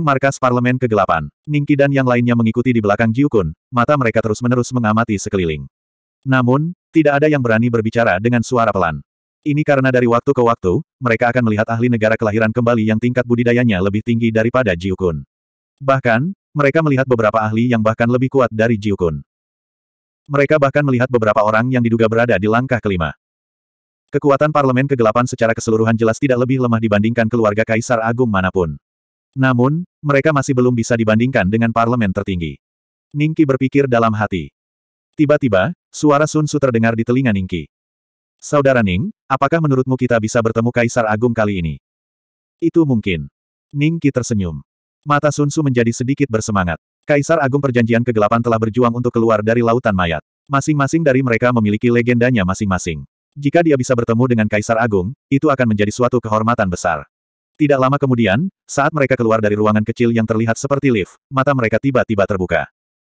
Sebelum markas parlemen kegelapan, Ningki dan yang lainnya mengikuti di belakang Jiukun, mata mereka terus-menerus mengamati sekeliling. Namun, tidak ada yang berani berbicara dengan suara pelan. Ini karena dari waktu ke waktu, mereka akan melihat ahli negara kelahiran kembali yang tingkat budidayanya lebih tinggi daripada Jiukun. Bahkan, mereka melihat beberapa ahli yang bahkan lebih kuat dari Jiukun. Mereka bahkan melihat beberapa orang yang diduga berada di langkah kelima. Kekuatan parlemen kegelapan secara keseluruhan jelas tidak lebih lemah dibandingkan keluarga kaisar agung manapun. Namun, mereka masih belum bisa dibandingkan dengan parlemen tertinggi. Ningki berpikir dalam hati. Tiba-tiba, suara Sun Su terdengar di telinga Ningki. Saudara Ning, apakah menurutmu kita bisa bertemu Kaisar Agung kali ini? Itu mungkin. Ningki tersenyum. Mata Sun Su menjadi sedikit bersemangat. Kaisar Agung Perjanjian Kegelapan telah berjuang untuk keluar dari lautan mayat. Masing-masing dari mereka memiliki legendanya masing-masing. Jika dia bisa bertemu dengan Kaisar Agung, itu akan menjadi suatu kehormatan besar. Tidak lama kemudian, saat mereka keluar dari ruangan kecil yang terlihat seperti lift, mata mereka tiba-tiba terbuka.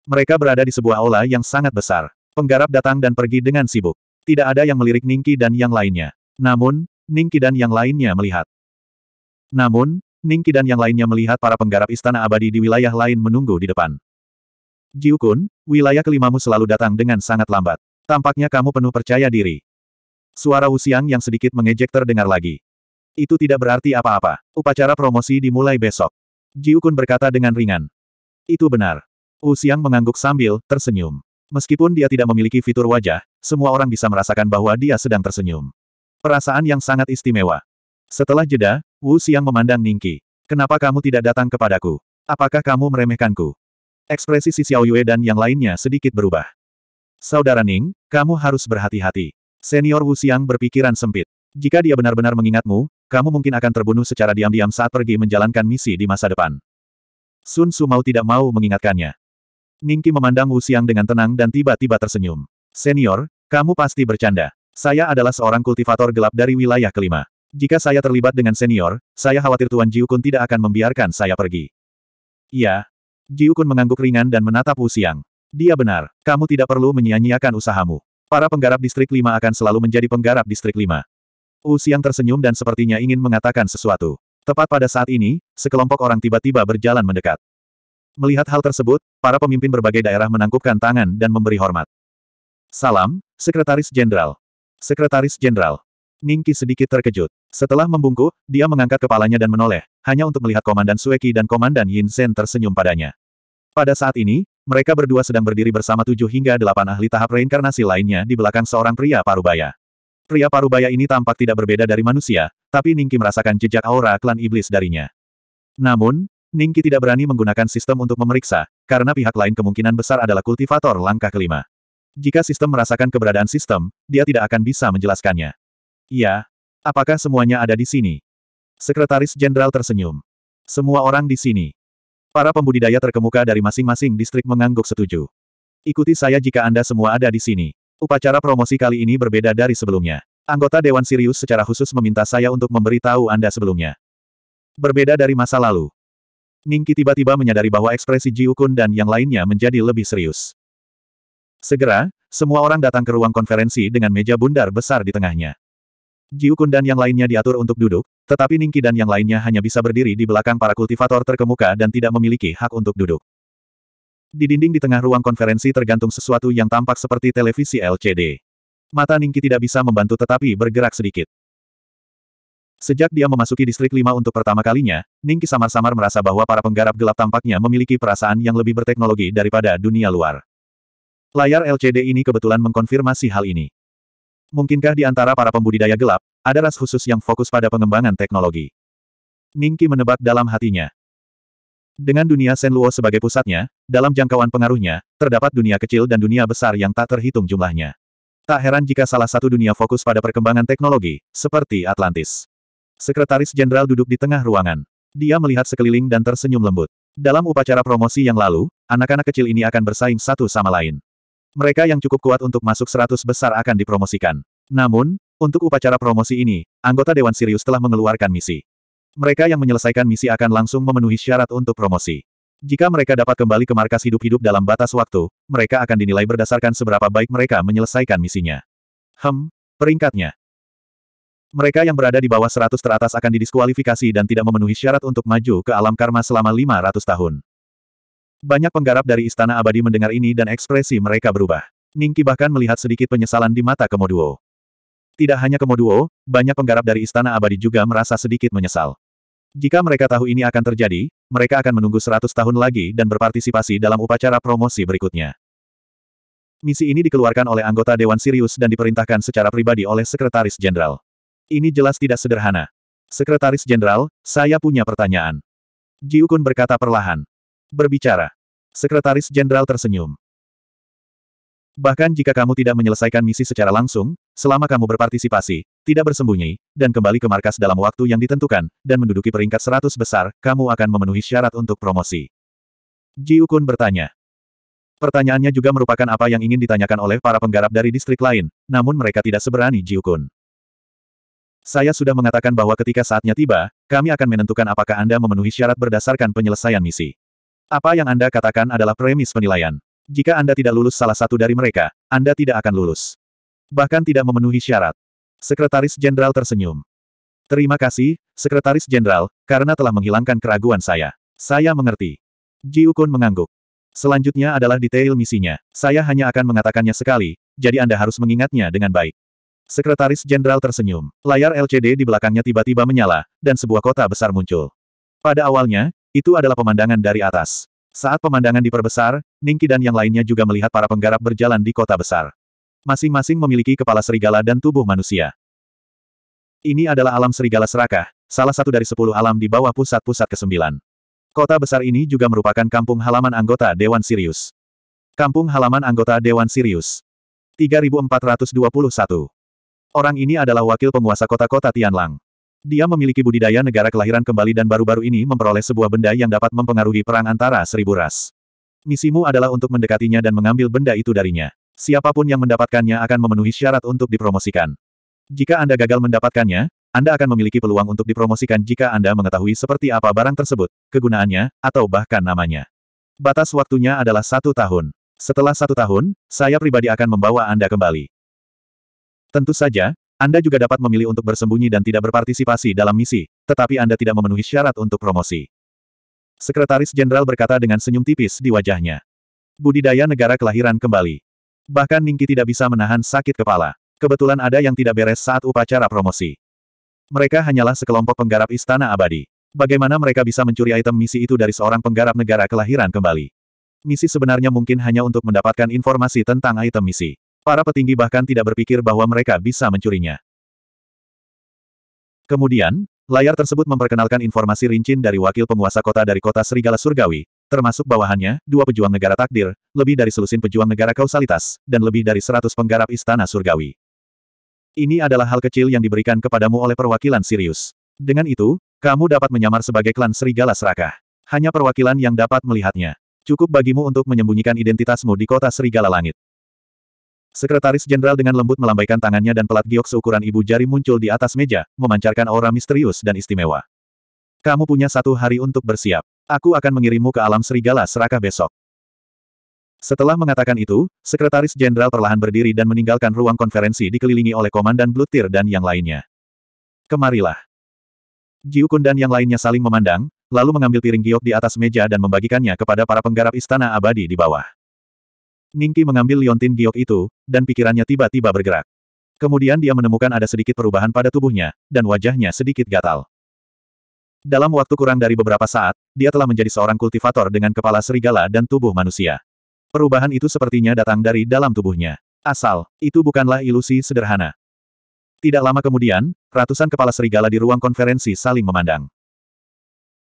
Mereka berada di sebuah aula yang sangat besar. Penggarap datang dan pergi dengan sibuk. Tidak ada yang melirik Ningki dan yang lainnya. Namun, Ningki dan yang lainnya melihat. Namun, Ningki dan yang lainnya melihat para penggarap istana abadi di wilayah lain menunggu di depan. Jiukun, wilayah kelimamu selalu datang dengan sangat lambat. Tampaknya kamu penuh percaya diri. Suara Wuxiang yang sedikit mengejek terdengar lagi. Itu tidak berarti apa-apa. Upacara promosi dimulai besok. Jiukun berkata dengan ringan. Itu benar. Wu Xiang mengangguk sambil tersenyum. Meskipun dia tidak memiliki fitur wajah, semua orang bisa merasakan bahwa dia sedang tersenyum. Perasaan yang sangat istimewa. Setelah jeda, Wu Xiang memandang Ningki. Kenapa kamu tidak datang kepadaku? Apakah kamu meremehkanku? Ekspresi si Xiao Yue dan yang lainnya sedikit berubah. Saudara Ning, kamu harus berhati-hati. Senior Wu Xiang berpikiran sempit. Jika dia benar-benar mengingatmu, kamu mungkin akan terbunuh secara diam-diam saat pergi menjalankan misi di masa depan. Sun Su mau tidak mau mengingatkannya. Ningki memandang Wu Xiang dengan tenang dan tiba-tiba tersenyum. Senior, kamu pasti bercanda. Saya adalah seorang kultivator gelap dari wilayah kelima. Jika saya terlibat dengan senior, saya khawatir Tuan Jiukun tidak akan membiarkan saya pergi. Iya. Jiukun mengangguk ringan dan menatap Wu Xiang. Dia benar, kamu tidak perlu menyia-nyiakan usahamu. Para penggarap distrik Lima akan selalu menjadi penggarap distrik Lima. U Xiang tersenyum dan sepertinya ingin mengatakan sesuatu. Tepat pada saat ini, sekelompok orang tiba-tiba berjalan mendekat. Melihat hal tersebut, para pemimpin berbagai daerah menangkupkan tangan dan memberi hormat. Salam, Sekretaris Jenderal. Sekretaris Jenderal. Ningki sedikit terkejut. Setelah membungkuk, dia mengangkat kepalanya dan menoleh, hanya untuk melihat Komandan Sueki dan Komandan Yin Sen tersenyum padanya. Pada saat ini, mereka berdua sedang berdiri bersama tujuh hingga delapan ahli tahap reinkarnasi lainnya di belakang seorang pria parubaya. Pria parubaya ini tampak tidak berbeda dari manusia, tapi Ningki merasakan jejak aura klan iblis darinya. Namun, Ningki tidak berani menggunakan sistem untuk memeriksa, karena pihak lain kemungkinan besar adalah kultivator langkah kelima. Jika sistem merasakan keberadaan sistem, dia tidak akan bisa menjelaskannya. Iya. Apakah semuanya ada di sini? Sekretaris Jenderal tersenyum. Semua orang di sini. Para pembudidaya terkemuka dari masing-masing distrik mengangguk setuju. Ikuti saya jika Anda semua ada di sini. Upacara promosi kali ini berbeda dari sebelumnya. Anggota Dewan Sirius secara khusus meminta saya untuk memberi tahu Anda sebelumnya. Berbeda dari masa lalu. Ningki tiba-tiba menyadari bahwa ekspresi Jiukun dan yang lainnya menjadi lebih serius. Segera, semua orang datang ke ruang konferensi dengan meja bundar besar di tengahnya. Jiukun dan yang lainnya diatur untuk duduk, tetapi Ningki dan yang lainnya hanya bisa berdiri di belakang para kultivator terkemuka dan tidak memiliki hak untuk duduk. Di dinding di tengah ruang konferensi tergantung sesuatu yang tampak seperti televisi LCD. Mata Ningki tidak bisa membantu tetapi bergerak sedikit. Sejak dia memasuki distrik 5 untuk pertama kalinya, Ningki samar-samar merasa bahwa para penggarap gelap tampaknya memiliki perasaan yang lebih berteknologi daripada dunia luar. Layar LCD ini kebetulan mengkonfirmasi hal ini. Mungkinkah di antara para pembudidaya gelap, ada ras khusus yang fokus pada pengembangan teknologi? Ningki menebak dalam hatinya. Dengan dunia Sen Luo sebagai pusatnya, dalam jangkauan pengaruhnya, terdapat dunia kecil dan dunia besar yang tak terhitung jumlahnya. Tak heran jika salah satu dunia fokus pada perkembangan teknologi, seperti Atlantis. Sekretaris Jenderal duduk di tengah ruangan. Dia melihat sekeliling dan tersenyum lembut. Dalam upacara promosi yang lalu, anak-anak kecil ini akan bersaing satu sama lain. Mereka yang cukup kuat untuk masuk seratus besar akan dipromosikan. Namun, untuk upacara promosi ini, anggota Dewan Sirius telah mengeluarkan misi. Mereka yang menyelesaikan misi akan langsung memenuhi syarat untuk promosi. Jika mereka dapat kembali ke markas hidup-hidup dalam batas waktu, mereka akan dinilai berdasarkan seberapa baik mereka menyelesaikan misinya. Hem, peringkatnya. Mereka yang berada di bawah 100 teratas akan didiskualifikasi dan tidak memenuhi syarat untuk maju ke alam karma selama 500 tahun. Banyak penggarap dari Istana Abadi mendengar ini dan ekspresi mereka berubah. Ningki bahkan melihat sedikit penyesalan di mata Komoduo. Tidak hanya Komoduo, banyak penggarap dari Istana Abadi juga merasa sedikit menyesal. Jika mereka tahu ini akan terjadi, mereka akan menunggu 100 tahun lagi dan berpartisipasi dalam upacara promosi berikutnya. Misi ini dikeluarkan oleh anggota Dewan Sirius dan diperintahkan secara pribadi oleh Sekretaris Jenderal. Ini jelas tidak sederhana. Sekretaris Jenderal, saya punya pertanyaan. Jiukun berkata perlahan. Berbicara. Sekretaris Jenderal tersenyum. Bahkan jika kamu tidak menyelesaikan misi secara langsung, selama kamu berpartisipasi, tidak bersembunyi, dan kembali ke markas dalam waktu yang ditentukan, dan menduduki peringkat 100 besar, kamu akan memenuhi syarat untuk promosi. Jiukun bertanya. Pertanyaannya juga merupakan apa yang ingin ditanyakan oleh para penggarap dari distrik lain, namun mereka tidak seberani Jiukun. Saya sudah mengatakan bahwa ketika saatnya tiba, kami akan menentukan apakah Anda memenuhi syarat berdasarkan penyelesaian misi. Apa yang Anda katakan adalah premis penilaian. Jika Anda tidak lulus salah satu dari mereka, Anda tidak akan lulus. Bahkan tidak memenuhi syarat. Sekretaris Jenderal tersenyum. Terima kasih, Sekretaris Jenderal, karena telah menghilangkan keraguan saya. Saya mengerti. Ji Ukun mengangguk. Selanjutnya adalah detail misinya. Saya hanya akan mengatakannya sekali, jadi Anda harus mengingatnya dengan baik. Sekretaris Jenderal tersenyum. Layar LCD di belakangnya tiba-tiba menyala, dan sebuah kota besar muncul. Pada awalnya, itu adalah pemandangan dari atas. Saat pemandangan diperbesar, Ningki dan yang lainnya juga melihat para penggarap berjalan di kota besar masing-masing memiliki kepala serigala dan tubuh manusia. Ini adalah alam serigala serakah, salah satu dari sepuluh alam di bawah pusat-pusat kesembilan. Kota besar ini juga merupakan kampung halaman anggota Dewan Sirius. Kampung halaman anggota Dewan Sirius. 3421. Orang ini adalah wakil penguasa kota-kota Tianlang. Dia memiliki budidaya negara kelahiran kembali dan baru-baru ini memperoleh sebuah benda yang dapat mempengaruhi perang antara seribu ras. Misimu adalah untuk mendekatinya dan mengambil benda itu darinya. Siapapun yang mendapatkannya akan memenuhi syarat untuk dipromosikan. Jika Anda gagal mendapatkannya, Anda akan memiliki peluang untuk dipromosikan jika Anda mengetahui seperti apa barang tersebut, kegunaannya, atau bahkan namanya. Batas waktunya adalah satu tahun. Setelah satu tahun, saya pribadi akan membawa Anda kembali. Tentu saja, Anda juga dapat memilih untuk bersembunyi dan tidak berpartisipasi dalam misi, tetapi Anda tidak memenuhi syarat untuk promosi. Sekretaris Jenderal berkata dengan senyum tipis di wajahnya. Budidaya negara kelahiran kembali. Bahkan Ningki tidak bisa menahan sakit kepala. Kebetulan ada yang tidak beres saat upacara promosi. Mereka hanyalah sekelompok penggarap istana abadi. Bagaimana mereka bisa mencuri item misi itu dari seorang penggarap negara kelahiran kembali? Misi sebenarnya mungkin hanya untuk mendapatkan informasi tentang item misi. Para petinggi bahkan tidak berpikir bahwa mereka bisa mencurinya. Kemudian, layar tersebut memperkenalkan informasi rincin dari wakil penguasa kota dari kota Serigala Surgawi, termasuk bawahannya, dua pejuang negara takdir, lebih dari selusin pejuang negara kausalitas, dan lebih dari seratus penggarap istana surgawi. Ini adalah hal kecil yang diberikan kepadamu oleh perwakilan Sirius. Dengan itu, kamu dapat menyamar sebagai klan Serigala Serakah. Hanya perwakilan yang dapat melihatnya. Cukup bagimu untuk menyembunyikan identitasmu di kota Serigala Langit. Sekretaris Jenderal dengan lembut melambaikan tangannya dan pelat giok seukuran ibu jari muncul di atas meja, memancarkan aura misterius dan istimewa. Kamu punya satu hari untuk bersiap. Aku akan mengirimmu ke alam serigala serakah besok. Setelah mengatakan itu, Sekretaris Jenderal perlahan berdiri dan meninggalkan ruang konferensi dikelilingi oleh Komandan Blutir dan yang lainnya. Kemarilah. Jiukun dan yang lainnya saling memandang, lalu mengambil piring giok di atas meja dan membagikannya kepada para penggarap istana abadi di bawah. Ningki mengambil liontin giok itu, dan pikirannya tiba-tiba bergerak. Kemudian dia menemukan ada sedikit perubahan pada tubuhnya, dan wajahnya sedikit gatal. Dalam waktu kurang dari beberapa saat, dia telah menjadi seorang kultivator dengan kepala serigala dan tubuh manusia. Perubahan itu sepertinya datang dari dalam tubuhnya. Asal, itu bukanlah ilusi sederhana. Tidak lama kemudian, ratusan kepala serigala di ruang konferensi saling memandang.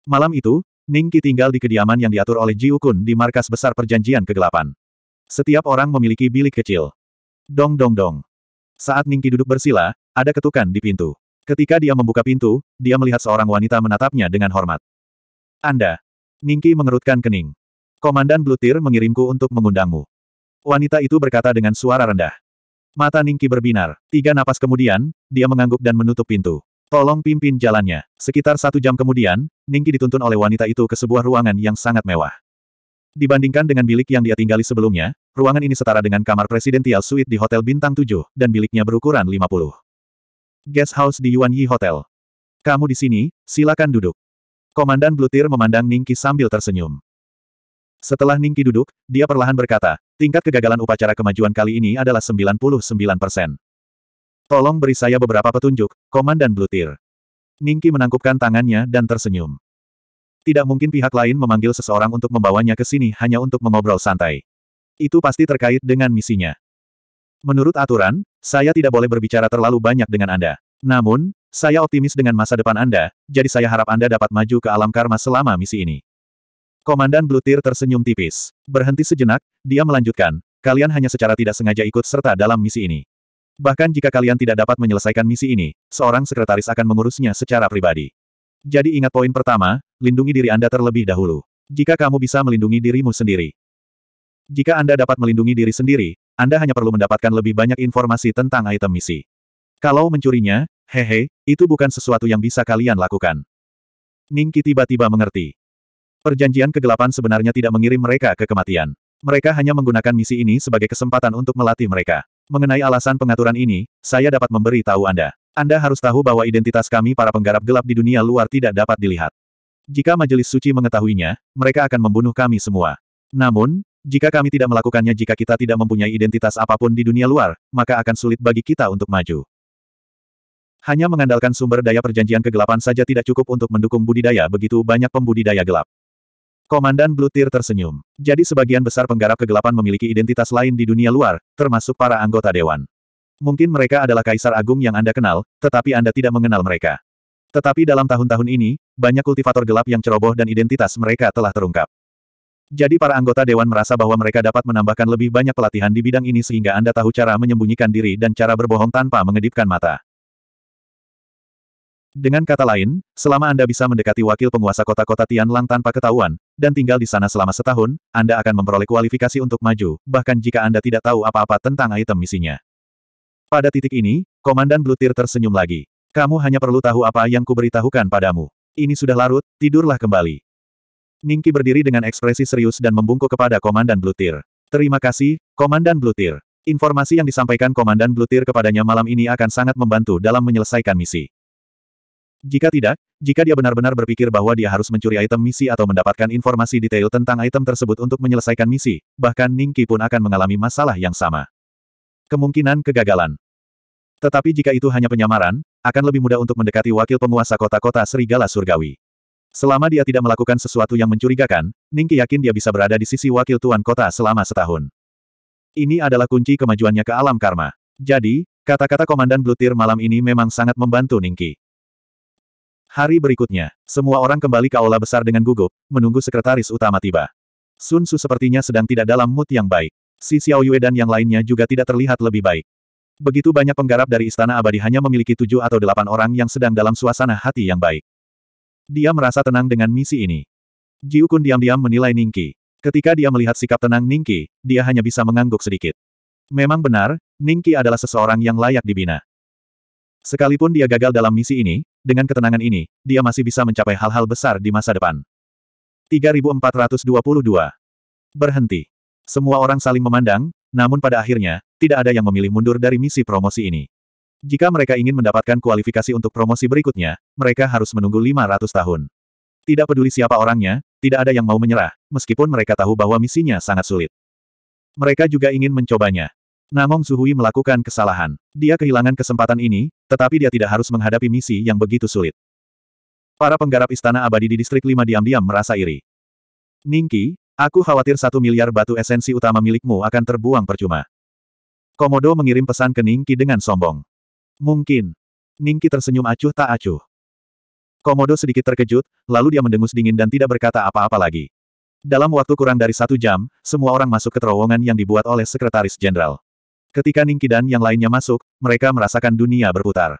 Malam itu, Ningki tinggal di kediaman yang diatur oleh Ji Ukun di markas besar perjanjian kegelapan. Setiap orang memiliki bilik kecil. Dong dong dong. Saat Ningki duduk bersila, ada ketukan di pintu. Ketika dia membuka pintu, dia melihat seorang wanita menatapnya dengan hormat. Anda. Ningki mengerutkan kening. Komandan Blutir mengirimku untuk mengundangmu. Wanita itu berkata dengan suara rendah. Mata Ningki berbinar. Tiga napas kemudian, dia mengangguk dan menutup pintu. Tolong pimpin jalannya. Sekitar satu jam kemudian, Ningki dituntun oleh wanita itu ke sebuah ruangan yang sangat mewah. Dibandingkan dengan bilik yang dia tinggali sebelumnya, ruangan ini setara dengan kamar presidensial suite di Hotel Bintang 7, dan biliknya berukuran 50 guest house di Yuan Yi Hotel. Kamu di sini, silakan duduk. Komandan Blutir memandang Ningki sambil tersenyum. Setelah Ningki duduk, dia perlahan berkata, tingkat kegagalan upacara kemajuan kali ini adalah 99 persen. Tolong beri saya beberapa petunjuk, Komandan Blutir. Ningki menangkupkan tangannya dan tersenyum. Tidak mungkin pihak lain memanggil seseorang untuk membawanya ke sini hanya untuk mengobrol santai. Itu pasti terkait dengan misinya. Menurut aturan, saya tidak boleh berbicara terlalu banyak dengan Anda. Namun, saya optimis dengan masa depan Anda, jadi saya harap Anda dapat maju ke alam karma selama misi ini. Komandan Blutir tersenyum tipis. Berhenti sejenak, dia melanjutkan, kalian hanya secara tidak sengaja ikut serta dalam misi ini. Bahkan jika kalian tidak dapat menyelesaikan misi ini, seorang sekretaris akan mengurusnya secara pribadi. Jadi ingat poin pertama, lindungi diri Anda terlebih dahulu. Jika kamu bisa melindungi dirimu sendiri. Jika Anda dapat melindungi diri sendiri, anda hanya perlu mendapatkan lebih banyak informasi tentang item misi. Kalau mencurinya, hehe, itu bukan sesuatu yang bisa kalian lakukan. Ningki tiba-tiba mengerti. Perjanjian kegelapan sebenarnya tidak mengirim mereka ke kematian. Mereka hanya menggunakan misi ini sebagai kesempatan untuk melatih mereka. Mengenai alasan pengaturan ini, saya dapat memberi tahu Anda. Anda harus tahu bahwa identitas kami para penggarap gelap di dunia luar tidak dapat dilihat. Jika majelis suci mengetahuinya, mereka akan membunuh kami semua. Namun, jika kami tidak melakukannya jika kita tidak mempunyai identitas apapun di dunia luar, maka akan sulit bagi kita untuk maju. Hanya mengandalkan sumber daya perjanjian kegelapan saja tidak cukup untuk mendukung budidaya begitu banyak pembudidaya gelap. Komandan Blutir tersenyum. Jadi sebagian besar penggarap kegelapan memiliki identitas lain di dunia luar, termasuk para anggota dewan. Mungkin mereka adalah kaisar agung yang Anda kenal, tetapi Anda tidak mengenal mereka. Tetapi dalam tahun-tahun ini, banyak kultivator gelap yang ceroboh dan identitas mereka telah terungkap. Jadi para anggota dewan merasa bahwa mereka dapat menambahkan lebih banyak pelatihan di bidang ini sehingga Anda tahu cara menyembunyikan diri dan cara berbohong tanpa mengedipkan mata. Dengan kata lain, selama Anda bisa mendekati wakil penguasa kota-kota Tianlang tanpa ketahuan, dan tinggal di sana selama setahun, Anda akan memperoleh kualifikasi untuk maju, bahkan jika Anda tidak tahu apa-apa tentang item misinya. Pada titik ini, Komandan Blutir tersenyum lagi. Kamu hanya perlu tahu apa yang kuberitahukan padamu. Ini sudah larut, tidurlah kembali. Ningki berdiri dengan ekspresi serius dan membungkuk kepada Komandan Blutir. Terima kasih, Komandan Blutir. Informasi yang disampaikan Komandan Blutir kepadanya malam ini akan sangat membantu dalam menyelesaikan misi. Jika tidak, jika dia benar-benar berpikir bahwa dia harus mencuri item misi atau mendapatkan informasi detail tentang item tersebut untuk menyelesaikan misi, bahkan Ningki pun akan mengalami masalah yang sama. Kemungkinan kegagalan. Tetapi jika itu hanya penyamaran, akan lebih mudah untuk mendekati wakil penguasa kota-kota Serigala Surgawi. Selama dia tidak melakukan sesuatu yang mencurigakan, Ningki yakin dia bisa berada di sisi wakil tuan kota selama setahun. Ini adalah kunci kemajuannya ke alam karma. Jadi, kata-kata Komandan Blutir malam ini memang sangat membantu Ningki. Hari berikutnya, semua orang kembali ke aula besar dengan gugup, menunggu sekretaris utama tiba. Sun Tzu sepertinya sedang tidak dalam mood yang baik. Si Xiao Yue dan yang lainnya juga tidak terlihat lebih baik. Begitu banyak penggarap dari Istana Abadi hanya memiliki tujuh atau delapan orang yang sedang dalam suasana hati yang baik. Dia merasa tenang dengan misi ini. Jiukun diam-diam menilai Ningki. Ketika dia melihat sikap tenang Ningki, dia hanya bisa mengangguk sedikit. Memang benar, Ningki adalah seseorang yang layak dibina. Sekalipun dia gagal dalam misi ini, dengan ketenangan ini, dia masih bisa mencapai hal-hal besar di masa depan. 3422 Berhenti. Semua orang saling memandang, namun pada akhirnya, tidak ada yang memilih mundur dari misi promosi ini. Jika mereka ingin mendapatkan kualifikasi untuk promosi berikutnya, mereka harus menunggu 500 tahun. Tidak peduli siapa orangnya, tidak ada yang mau menyerah, meskipun mereka tahu bahwa misinya sangat sulit. Mereka juga ingin mencobanya. Namong Zuhui melakukan kesalahan. Dia kehilangan kesempatan ini, tetapi dia tidak harus menghadapi misi yang begitu sulit. Para penggarap istana abadi di distrik 5 diam-diam merasa iri. Ningki, aku khawatir satu miliar batu esensi utama milikmu akan terbuang percuma. Komodo mengirim pesan ke Ningki dengan sombong. Mungkin. Ningki tersenyum acuh tak acuh. Komodo sedikit terkejut, lalu dia mendengus dingin dan tidak berkata apa-apa lagi. Dalam waktu kurang dari satu jam, semua orang masuk ke terowongan yang dibuat oleh Sekretaris Jenderal. Ketika Ningki dan yang lainnya masuk, mereka merasakan dunia berputar.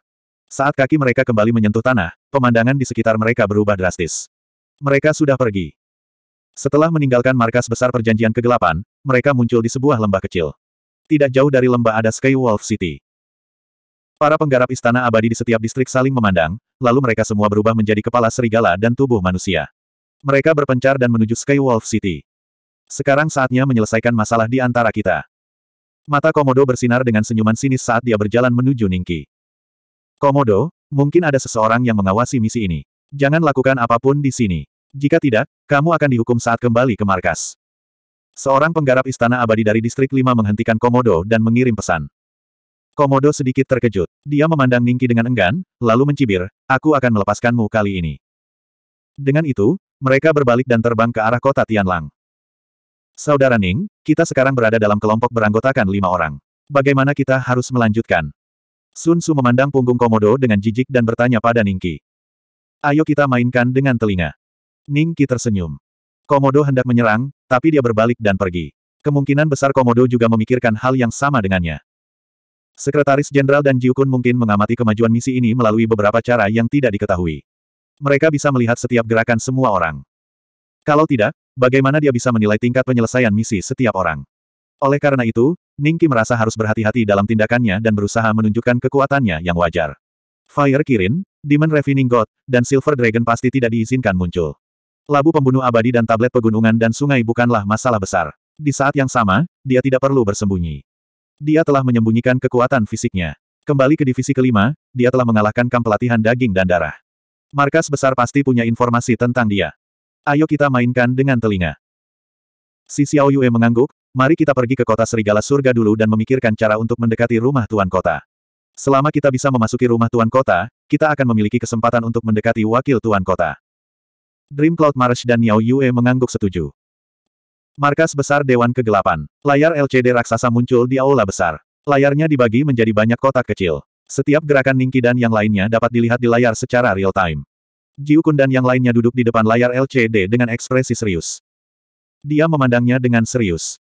Saat kaki mereka kembali menyentuh tanah, pemandangan di sekitar mereka berubah drastis. Mereka sudah pergi. Setelah meninggalkan markas besar perjanjian kegelapan, mereka muncul di sebuah lembah kecil. Tidak jauh dari lembah ada Wolf City. Para penggarap istana abadi di setiap distrik saling memandang, lalu mereka semua berubah menjadi kepala serigala dan tubuh manusia. Mereka berpencar dan menuju Sky Wolf City. Sekarang saatnya menyelesaikan masalah di antara kita. Mata Komodo bersinar dengan senyuman sinis saat dia berjalan menuju Ningki. Komodo, mungkin ada seseorang yang mengawasi misi ini. Jangan lakukan apapun di sini. Jika tidak, kamu akan dihukum saat kembali ke markas. Seorang penggarap istana abadi dari Distrik 5 menghentikan Komodo dan mengirim pesan. Komodo sedikit terkejut. Dia memandang Ningki dengan enggan, lalu mencibir, aku akan melepaskanmu kali ini. Dengan itu, mereka berbalik dan terbang ke arah kota Tianlang. Saudara Ning, kita sekarang berada dalam kelompok beranggotakan lima orang. Bagaimana kita harus melanjutkan? Sun Tzu memandang punggung Komodo dengan jijik dan bertanya pada Ningki. Ayo kita mainkan dengan telinga. Ningki tersenyum. Komodo hendak menyerang, tapi dia berbalik dan pergi. Kemungkinan besar Komodo juga memikirkan hal yang sama dengannya. Sekretaris Jenderal dan Jiukun mungkin mengamati kemajuan misi ini melalui beberapa cara yang tidak diketahui. Mereka bisa melihat setiap gerakan semua orang. Kalau tidak, bagaimana dia bisa menilai tingkat penyelesaian misi setiap orang? Oleh karena itu, Ningki merasa harus berhati-hati dalam tindakannya dan berusaha menunjukkan kekuatannya yang wajar. Fire Kirin, Demon Refining God, dan Silver Dragon pasti tidak diizinkan muncul. Labu pembunuh abadi dan tablet pegunungan dan sungai bukanlah masalah besar. Di saat yang sama, dia tidak perlu bersembunyi. Dia telah menyembunyikan kekuatan fisiknya. Kembali ke divisi kelima, dia telah mengalahkan kamp pelatihan daging dan darah. Markas besar pasti punya informasi tentang dia. Ayo kita mainkan dengan telinga. Si Xiao Yue mengangguk, mari kita pergi ke kota serigala surga dulu dan memikirkan cara untuk mendekati rumah tuan kota. Selama kita bisa memasuki rumah tuan kota, kita akan memiliki kesempatan untuk mendekati wakil tuan kota. Dream Cloud Marsh dan Niao Yue mengangguk setuju. Markas besar Dewan Kegelapan. Layar LCD raksasa muncul di aula besar. Layarnya dibagi menjadi banyak kotak kecil. Setiap gerakan Ningki dan yang lainnya dapat dilihat di layar secara real time. Jiukun dan yang lainnya duduk di depan layar LCD dengan ekspresi serius. Dia memandangnya dengan serius.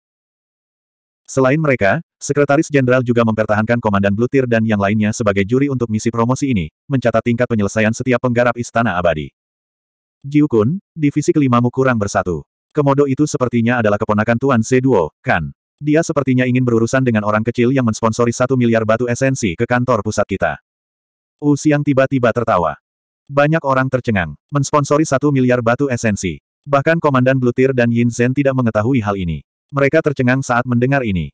Selain mereka, Sekretaris Jenderal juga mempertahankan Komandan Blutir dan yang lainnya sebagai juri untuk misi promosi ini, mencatat tingkat penyelesaian setiap penggarap Istana Abadi. Jiukun, divisi kelimamu kurang bersatu. Komodo itu sepertinya adalah keponakan Tuan Seduo, kan? Dia sepertinya ingin berurusan dengan orang kecil yang mensponsori satu miliar batu esensi ke kantor pusat kita. U Siang tiba-tiba tertawa. Banyak orang tercengang, mensponsori satu miliar batu esensi. Bahkan Komandan Blutir dan Yin Zhen tidak mengetahui hal ini. Mereka tercengang saat mendengar ini.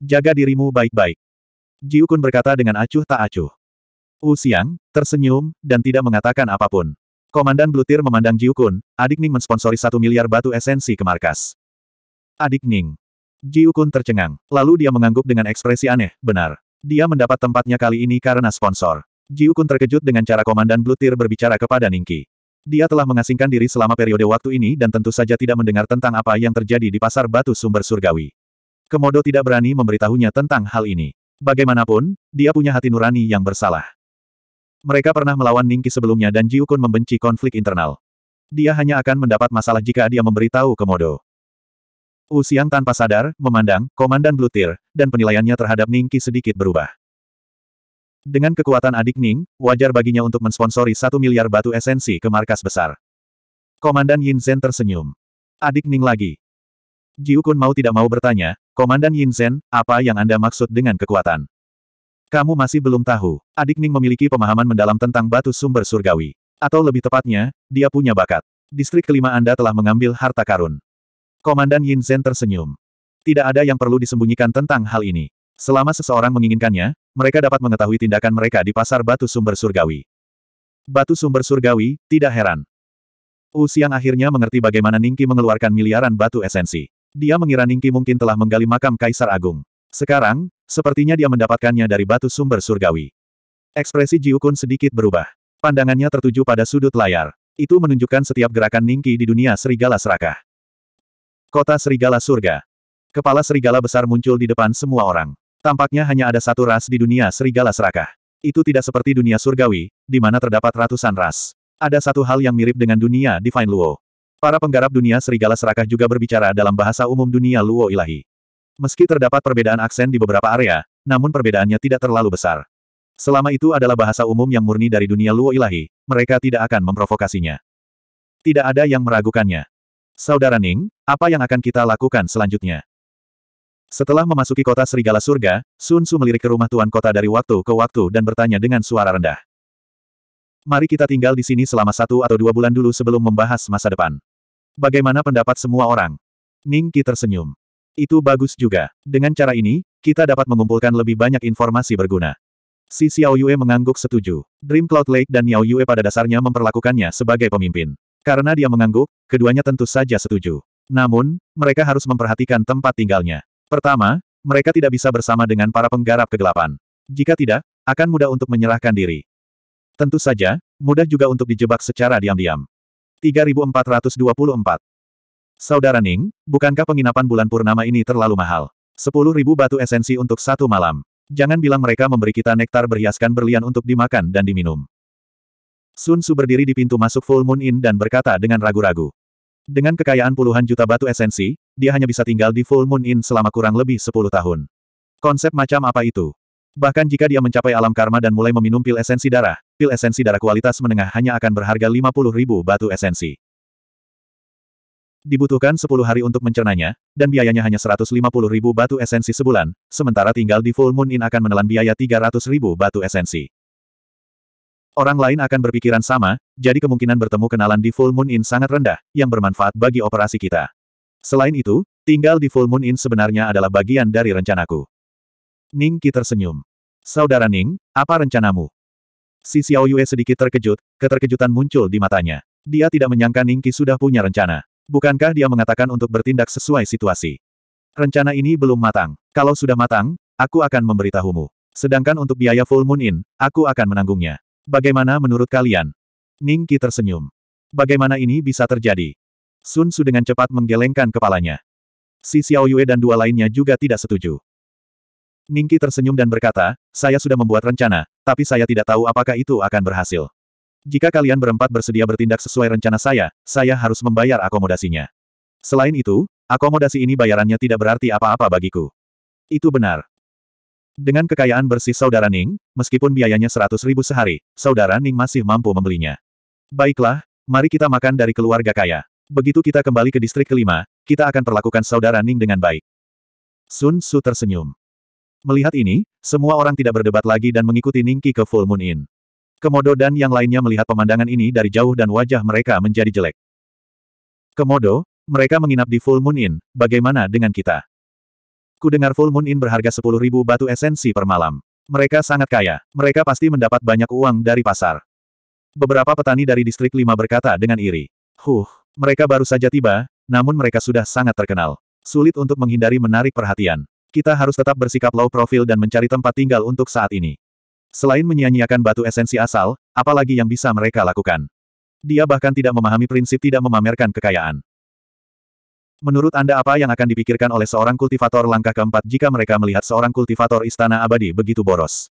Jaga dirimu baik-baik. Jiu Kun berkata dengan acuh tak acuh. U Siang, tersenyum, dan tidak mengatakan apapun. Komandan Blutir memandang Jiukun, adik Ning mensponsori satu miliar batu esensi ke markas. Adik Ning. Jiukun tercengang. Lalu dia mengangguk dengan ekspresi aneh, benar. Dia mendapat tempatnya kali ini karena sponsor. Jiukun terkejut dengan cara Komandan Blutir berbicara kepada Ningki. Dia telah mengasingkan diri selama periode waktu ini dan tentu saja tidak mendengar tentang apa yang terjadi di pasar batu sumber surgawi. Komodo tidak berani memberitahunya tentang hal ini. Bagaimanapun, dia punya hati nurani yang bersalah. Mereka pernah melawan Ningki sebelumnya dan Jiukun membenci konflik internal. Dia hanya akan mendapat masalah jika dia memberitahu Komodo. Wu Xiang tanpa sadar, memandang, Komandan Blutir, dan penilaiannya terhadap Ningki sedikit berubah. Dengan kekuatan adik Ning, wajar baginya untuk mensponsori satu miliar batu esensi ke markas besar. Komandan Yin Zhen tersenyum. Adik Ning lagi. Jiu Kun mau tidak mau bertanya, Komandan Yin Zhen, apa yang Anda maksud dengan kekuatan? Kamu masih belum tahu, adik Ning memiliki pemahaman mendalam tentang batu sumber surgawi. Atau lebih tepatnya, dia punya bakat. Distrik kelima Anda telah mengambil harta karun. Komandan Yin Zhen tersenyum. Tidak ada yang perlu disembunyikan tentang hal ini. Selama seseorang menginginkannya, mereka dapat mengetahui tindakan mereka di pasar batu sumber surgawi. Batu sumber surgawi, tidak heran. Wu Xiang akhirnya mengerti bagaimana Ningki mengeluarkan miliaran batu esensi. Dia mengira Ningki mungkin telah menggali makam Kaisar Agung. Sekarang, Sepertinya dia mendapatkannya dari batu sumber surgawi. Ekspresi Jiukun sedikit berubah. Pandangannya tertuju pada sudut layar. Itu menunjukkan setiap gerakan Ningki di dunia serigala serakah. Kota Serigala Surga. Kepala serigala besar muncul di depan semua orang. Tampaknya hanya ada satu ras di dunia serigala serakah. Itu tidak seperti dunia surgawi, di mana terdapat ratusan ras. Ada satu hal yang mirip dengan dunia Divine Luo. Para penggarap dunia serigala serakah juga berbicara dalam bahasa umum dunia Luo ilahi. Meski terdapat perbedaan aksen di beberapa area, namun perbedaannya tidak terlalu besar. Selama itu adalah bahasa umum yang murni dari dunia Luo Ilahi, mereka tidak akan memprovokasinya. Tidak ada yang meragukannya. Saudara Ning, apa yang akan kita lakukan selanjutnya? Setelah memasuki kota Serigala Surga, Sun Tzu melirik ke rumah tuan kota dari waktu ke waktu dan bertanya dengan suara rendah. Mari kita tinggal di sini selama satu atau dua bulan dulu sebelum membahas masa depan. Bagaimana pendapat semua orang? Ning Qi tersenyum. Itu bagus juga. Dengan cara ini, kita dapat mengumpulkan lebih banyak informasi berguna. Si Xiao Yue mengangguk setuju. Dream Cloud Lake dan Niao Yue pada dasarnya memperlakukannya sebagai pemimpin. Karena dia mengangguk, keduanya tentu saja setuju. Namun, mereka harus memperhatikan tempat tinggalnya. Pertama, mereka tidak bisa bersama dengan para penggarap kegelapan. Jika tidak, akan mudah untuk menyerahkan diri. Tentu saja, mudah juga untuk dijebak secara diam-diam. 3424 Saudara Ning, bukankah penginapan bulan purnama ini terlalu mahal? Sepuluh ribu batu esensi untuk satu malam. Jangan bilang mereka memberi kita nektar berhiaskan berlian untuk dimakan dan diminum. Sun Su berdiri di pintu masuk Full Moon Inn dan berkata dengan ragu-ragu. Dengan kekayaan puluhan juta batu esensi, dia hanya bisa tinggal di Full Moon Inn selama kurang lebih sepuluh tahun. Konsep macam apa itu? Bahkan jika dia mencapai alam karma dan mulai meminum pil esensi darah, pil esensi darah kualitas menengah hanya akan berharga 50 ribu batu esensi. Dibutuhkan 10 hari untuk mencernanya, dan biayanya hanya 150 ribu batu esensi sebulan, sementara tinggal di Full Moon Inn akan menelan biaya 300 ribu batu esensi. Orang lain akan berpikiran sama, jadi kemungkinan bertemu kenalan di Full Moon Inn sangat rendah, yang bermanfaat bagi operasi kita. Selain itu, tinggal di Full Moon Inn sebenarnya adalah bagian dari rencanaku. Ning Qi tersenyum. Saudara Ning, apa rencanamu? Si Xiao Yue sedikit terkejut, keterkejutan muncul di matanya. Dia tidak menyangka Ning Qi sudah punya rencana. Bukankah dia mengatakan untuk bertindak sesuai situasi? Rencana ini belum matang. Kalau sudah matang, aku akan memberitahumu. Sedangkan untuk biaya full moon in, aku akan menanggungnya. Bagaimana menurut kalian? Ning Qi tersenyum. Bagaimana ini bisa terjadi? Sun Su dengan cepat menggelengkan kepalanya. Si Xiao Yue dan dua lainnya juga tidak setuju. Ning tersenyum dan berkata, saya sudah membuat rencana, tapi saya tidak tahu apakah itu akan berhasil. Jika kalian berempat bersedia bertindak sesuai rencana saya, saya harus membayar akomodasinya. Selain itu, akomodasi ini bayarannya tidak berarti apa-apa bagiku. Itu benar. Dengan kekayaan bersih saudara Ning, meskipun biayanya seratus ribu sehari, saudara Ning masih mampu membelinya. Baiklah, mari kita makan dari keluarga kaya. Begitu kita kembali ke distrik kelima, kita akan perlakukan saudara Ning dengan baik. Sun Su tersenyum. Melihat ini, semua orang tidak berdebat lagi dan mengikuti Ningki ke Full Moon Inn. Komodo dan yang lainnya melihat pemandangan ini dari jauh dan wajah mereka menjadi jelek. Komodo, mereka menginap di Full Moon Inn, bagaimana dengan kita? Ku dengar Full Moon Inn berharga ribu batu esensi per malam. Mereka sangat kaya, mereka pasti mendapat banyak uang dari pasar. Beberapa petani dari Distrik 5 berkata dengan iri. Huh, mereka baru saja tiba, namun mereka sudah sangat terkenal. Sulit untuk menghindari menarik perhatian. Kita harus tetap bersikap low profile dan mencari tempat tinggal untuk saat ini. Selain menyia-nyiakan batu esensi asal, apalagi yang bisa mereka lakukan? Dia bahkan tidak memahami prinsip tidak memamerkan kekayaan. Menurut Anda apa yang akan dipikirkan oleh seorang kultivator langkah keempat jika mereka melihat seorang kultivator istana abadi begitu boros?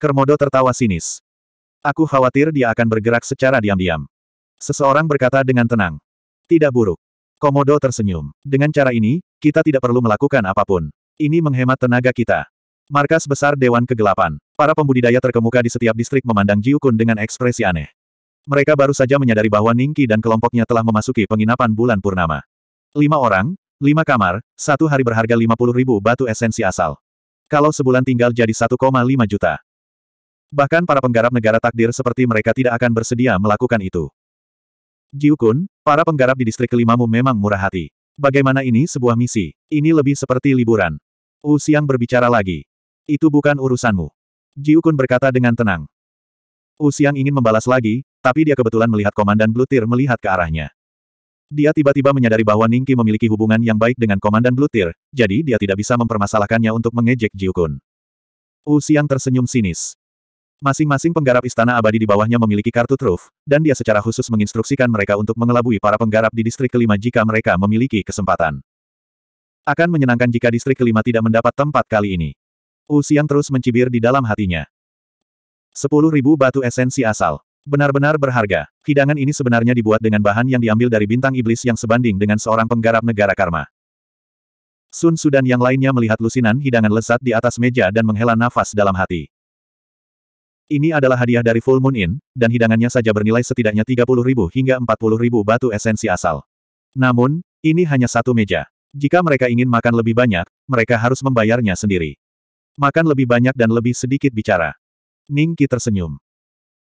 Kermodo tertawa sinis. Aku khawatir dia akan bergerak secara diam-diam. Seseorang berkata dengan tenang. Tidak buruk. Komodo tersenyum. Dengan cara ini, kita tidak perlu melakukan apapun. Ini menghemat tenaga kita. Markas besar Dewan Kegelapan. Para pembudidaya terkemuka di setiap distrik memandang Jiukun dengan ekspresi aneh. Mereka baru saja menyadari bahwa Ningki dan kelompoknya telah memasuki penginapan bulan purnama. Lima orang, lima kamar, satu hari berharga 50 ribu batu esensi asal. Kalau sebulan tinggal jadi 1,5 juta. Bahkan para penggarap negara takdir seperti mereka tidak akan bersedia melakukan itu. Jiukun, para penggarap di distrik kelimamu memang murah hati. Bagaimana ini sebuah misi? Ini lebih seperti liburan. Usiang berbicara lagi. Itu bukan urusanmu. Jiukun berkata dengan tenang. Usiang ingin membalas lagi, tapi dia kebetulan melihat Komandan Blutir melihat ke arahnya. Dia tiba-tiba menyadari bahwa Ningki memiliki hubungan yang baik dengan Komandan Blutir, jadi dia tidak bisa mempermasalahkannya untuk mengejek Jiukun. Usiang tersenyum sinis. Masing-masing penggarap istana abadi di bawahnya memiliki kartu truf, dan dia secara khusus menginstruksikan mereka untuk mengelabui para penggarap di distrik kelima jika mereka memiliki kesempatan. Akan menyenangkan jika distrik kelima tidak mendapat tempat kali ini. Usian terus mencibir di dalam hatinya. Sepuluh ribu batu esensi asal. Benar-benar berharga. Hidangan ini sebenarnya dibuat dengan bahan yang diambil dari bintang iblis yang sebanding dengan seorang penggarap negara karma. Sun Sudan yang lainnya melihat lusinan hidangan lesat di atas meja dan menghela nafas dalam hati. Ini adalah hadiah dari Full Moon Inn, dan hidangannya saja bernilai setidaknya 30.000 hingga 40.000 batu esensi asal. Namun, ini hanya satu meja. Jika mereka ingin makan lebih banyak, mereka harus membayarnya sendiri. Makan lebih banyak dan lebih sedikit bicara. Ning Qi tersenyum.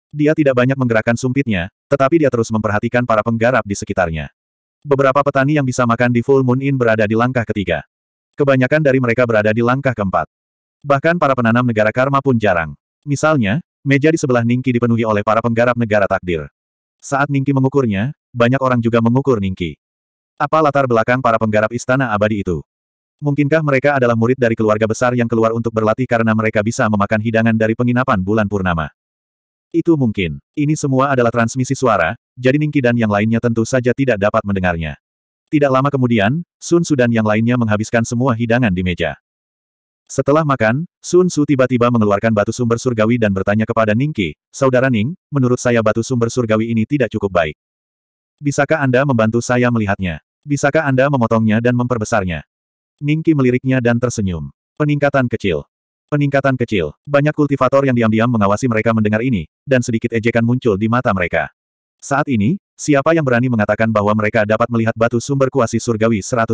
Dia tidak banyak menggerakkan sumpitnya, tetapi dia terus memperhatikan para penggarap di sekitarnya. Beberapa petani yang bisa makan di Full Moon Inn berada di langkah ketiga. Kebanyakan dari mereka berada di langkah keempat. Bahkan para penanam negara karma pun jarang. Misalnya, meja di sebelah Ningki dipenuhi oleh para penggarap negara takdir. Saat Ningki mengukurnya, banyak orang juga mengukur Ningki. Apa latar belakang para penggarap istana abadi itu? Mungkinkah mereka adalah murid dari keluarga besar yang keluar untuk berlatih karena mereka bisa memakan hidangan dari penginapan bulan purnama? Itu mungkin. Ini semua adalah transmisi suara, jadi Ningki dan yang lainnya tentu saja tidak dapat mendengarnya. Tidak lama kemudian, Sun Su dan yang lainnya menghabiskan semua hidangan di meja. Setelah makan, Sun Su tiba-tiba mengeluarkan batu sumber surgawi dan bertanya kepada Ningki, Saudara Ning, menurut saya batu sumber surgawi ini tidak cukup baik. Bisakah Anda membantu saya melihatnya? Bisakah Anda memotongnya dan memperbesarnya? Ningki meliriknya dan tersenyum. Peningkatan kecil. Peningkatan kecil. Banyak kultivator yang diam-diam mengawasi mereka mendengar ini, dan sedikit ejekan muncul di mata mereka. Saat ini, siapa yang berani mengatakan bahwa mereka dapat melihat batu sumber kuasi surgawi 100%?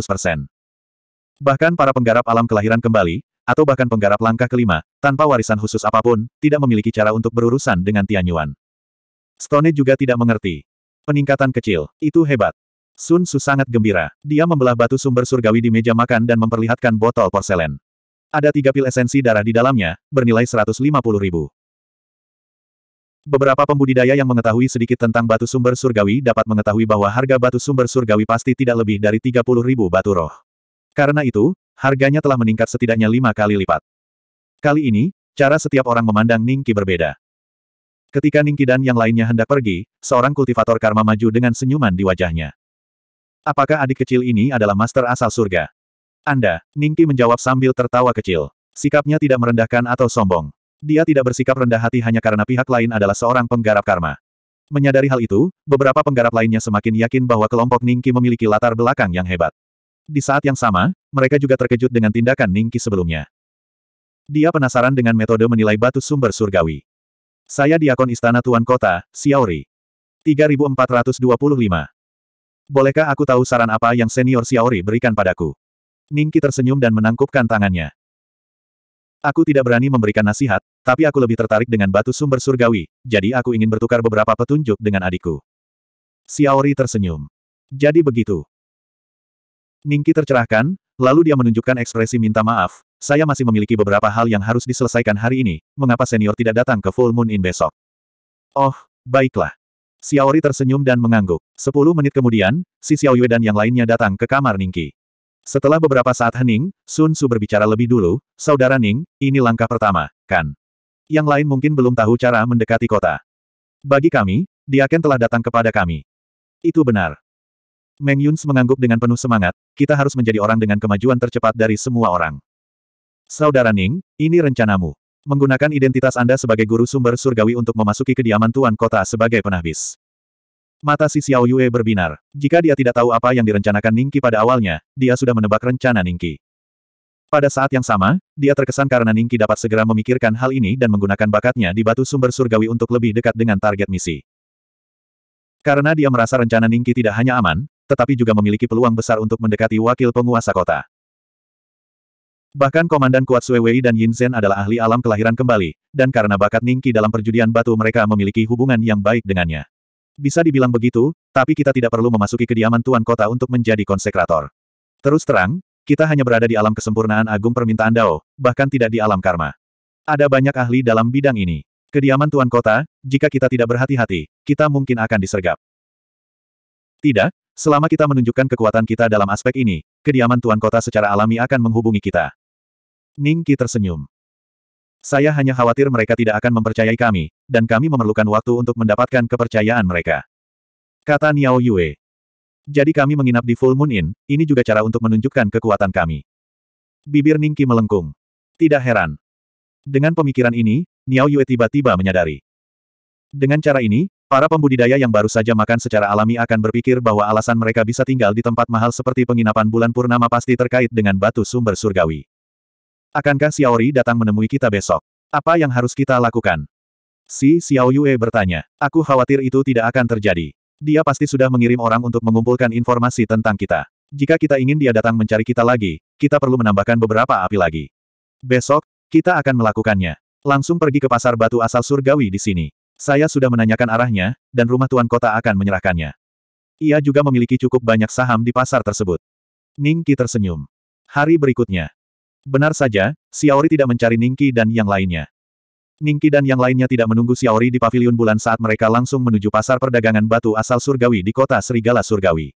Bahkan para penggarap alam kelahiran kembali, atau bahkan penggarap langkah kelima, tanpa warisan khusus apapun, tidak memiliki cara untuk berurusan dengan Tianyuan. Stone juga tidak mengerti. Peningkatan kecil, itu hebat. Sun Su sangat gembira. Dia membelah batu sumber surgawi di meja makan dan memperlihatkan botol porselen. Ada tiga pil esensi darah di dalamnya, bernilai 150 ribu. Beberapa pembudidaya yang mengetahui sedikit tentang batu sumber surgawi dapat mengetahui bahwa harga batu sumber surgawi pasti tidak lebih dari 30 ribu batu roh. Karena itu, harganya telah meningkat setidaknya lima kali lipat. Kali ini, cara setiap orang memandang Ningki berbeda. Ketika Ningki dan yang lainnya hendak pergi, seorang kultivator karma maju dengan senyuman di wajahnya. Apakah adik kecil ini adalah master asal surga? Anda, Ningki menjawab sambil tertawa kecil. Sikapnya tidak merendahkan atau sombong. Dia tidak bersikap rendah hati hanya karena pihak lain adalah seorang penggarap karma. Menyadari hal itu, beberapa penggarap lainnya semakin yakin bahwa kelompok Ningki memiliki latar belakang yang hebat. Di saat yang sama, mereka juga terkejut dengan tindakan Ningki sebelumnya. Dia penasaran dengan metode menilai batu sumber surgawi. Saya diakon istana tuan kota, Xiaori. 3425 Bolehkah aku tahu saran apa yang senior Xiaori berikan padaku? Ningki tersenyum dan menangkupkan tangannya. Aku tidak berani memberikan nasihat, tapi aku lebih tertarik dengan batu sumber surgawi, jadi aku ingin bertukar beberapa petunjuk dengan adikku. Xiaori tersenyum. Jadi begitu. Ningki tercerahkan, lalu dia menunjukkan ekspresi minta maaf, saya masih memiliki beberapa hal yang harus diselesaikan hari ini, mengapa senior tidak datang ke Full Moon in besok? Oh, baiklah. Xiaori tersenyum dan mengangguk. Sepuluh menit kemudian, si Xiaoyue dan yang lainnya datang ke kamar Ningki. Setelah beberapa saat hening, Sun Su berbicara lebih dulu, Saudara Ning, ini langkah pertama, kan? Yang lain mungkin belum tahu cara mendekati kota. Bagi kami, dia Diaken telah datang kepada kami. Itu benar. Meng Yuns mengangguk dengan penuh semangat, kita harus menjadi orang dengan kemajuan tercepat dari semua orang. Saudara Ning, ini rencanamu menggunakan identitas Anda sebagai guru sumber surgawi untuk memasuki kediaman Tuan Kota sebagai penahbis. Mata si Xiao Yue berbinar. Jika dia tidak tahu apa yang direncanakan Ningki pada awalnya, dia sudah menebak rencana Ningki. Pada saat yang sama, dia terkesan karena Ningki dapat segera memikirkan hal ini dan menggunakan bakatnya di batu sumber surgawi untuk lebih dekat dengan target misi. Karena dia merasa rencana Ningki tidak hanya aman, tetapi juga memiliki peluang besar untuk mendekati wakil penguasa kota. Bahkan Komandan Kuat Wei dan Yin Zhen adalah ahli alam kelahiran kembali, dan karena bakat Ningki dalam perjudian batu mereka memiliki hubungan yang baik dengannya. Bisa dibilang begitu, tapi kita tidak perlu memasuki kediaman Tuan Kota untuk menjadi konsekrator. Terus terang, kita hanya berada di alam kesempurnaan agung permintaan Dao, bahkan tidak di alam karma. Ada banyak ahli dalam bidang ini. Kediaman Tuan Kota, jika kita tidak berhati-hati, kita mungkin akan disergap. Tidak, selama kita menunjukkan kekuatan kita dalam aspek ini, kediaman Tuan Kota secara alami akan menghubungi kita. Ning Qi tersenyum. Saya hanya khawatir mereka tidak akan mempercayai kami, dan kami memerlukan waktu untuk mendapatkan kepercayaan mereka. Kata Niao Yue. Jadi kami menginap di Full Moon Inn, ini juga cara untuk menunjukkan kekuatan kami. Bibir Ning Qi melengkung. Tidak heran. Dengan pemikiran ini, Niao Yue tiba-tiba menyadari. Dengan cara ini, para pembudidaya yang baru saja makan secara alami akan berpikir bahwa alasan mereka bisa tinggal di tempat mahal seperti penginapan bulan purnama pasti terkait dengan batu sumber surgawi. Akankah Xiaori datang menemui kita besok? Apa yang harus kita lakukan? Si Xiao Yue bertanya. Aku khawatir itu tidak akan terjadi. Dia pasti sudah mengirim orang untuk mengumpulkan informasi tentang kita. Jika kita ingin dia datang mencari kita lagi, kita perlu menambahkan beberapa api lagi. Besok, kita akan melakukannya. Langsung pergi ke pasar batu asal surgawi di sini. Saya sudah menanyakan arahnya, dan rumah tuan kota akan menyerahkannya. Ia juga memiliki cukup banyak saham di pasar tersebut. Ningki tersenyum. Hari berikutnya, Benar saja, Xiaori tidak mencari Ningki dan yang lainnya. Ningki dan yang lainnya tidak menunggu Xiaori di paviliun bulan saat mereka langsung menuju pasar perdagangan batu asal surgawi di kota Serigala Surgawi.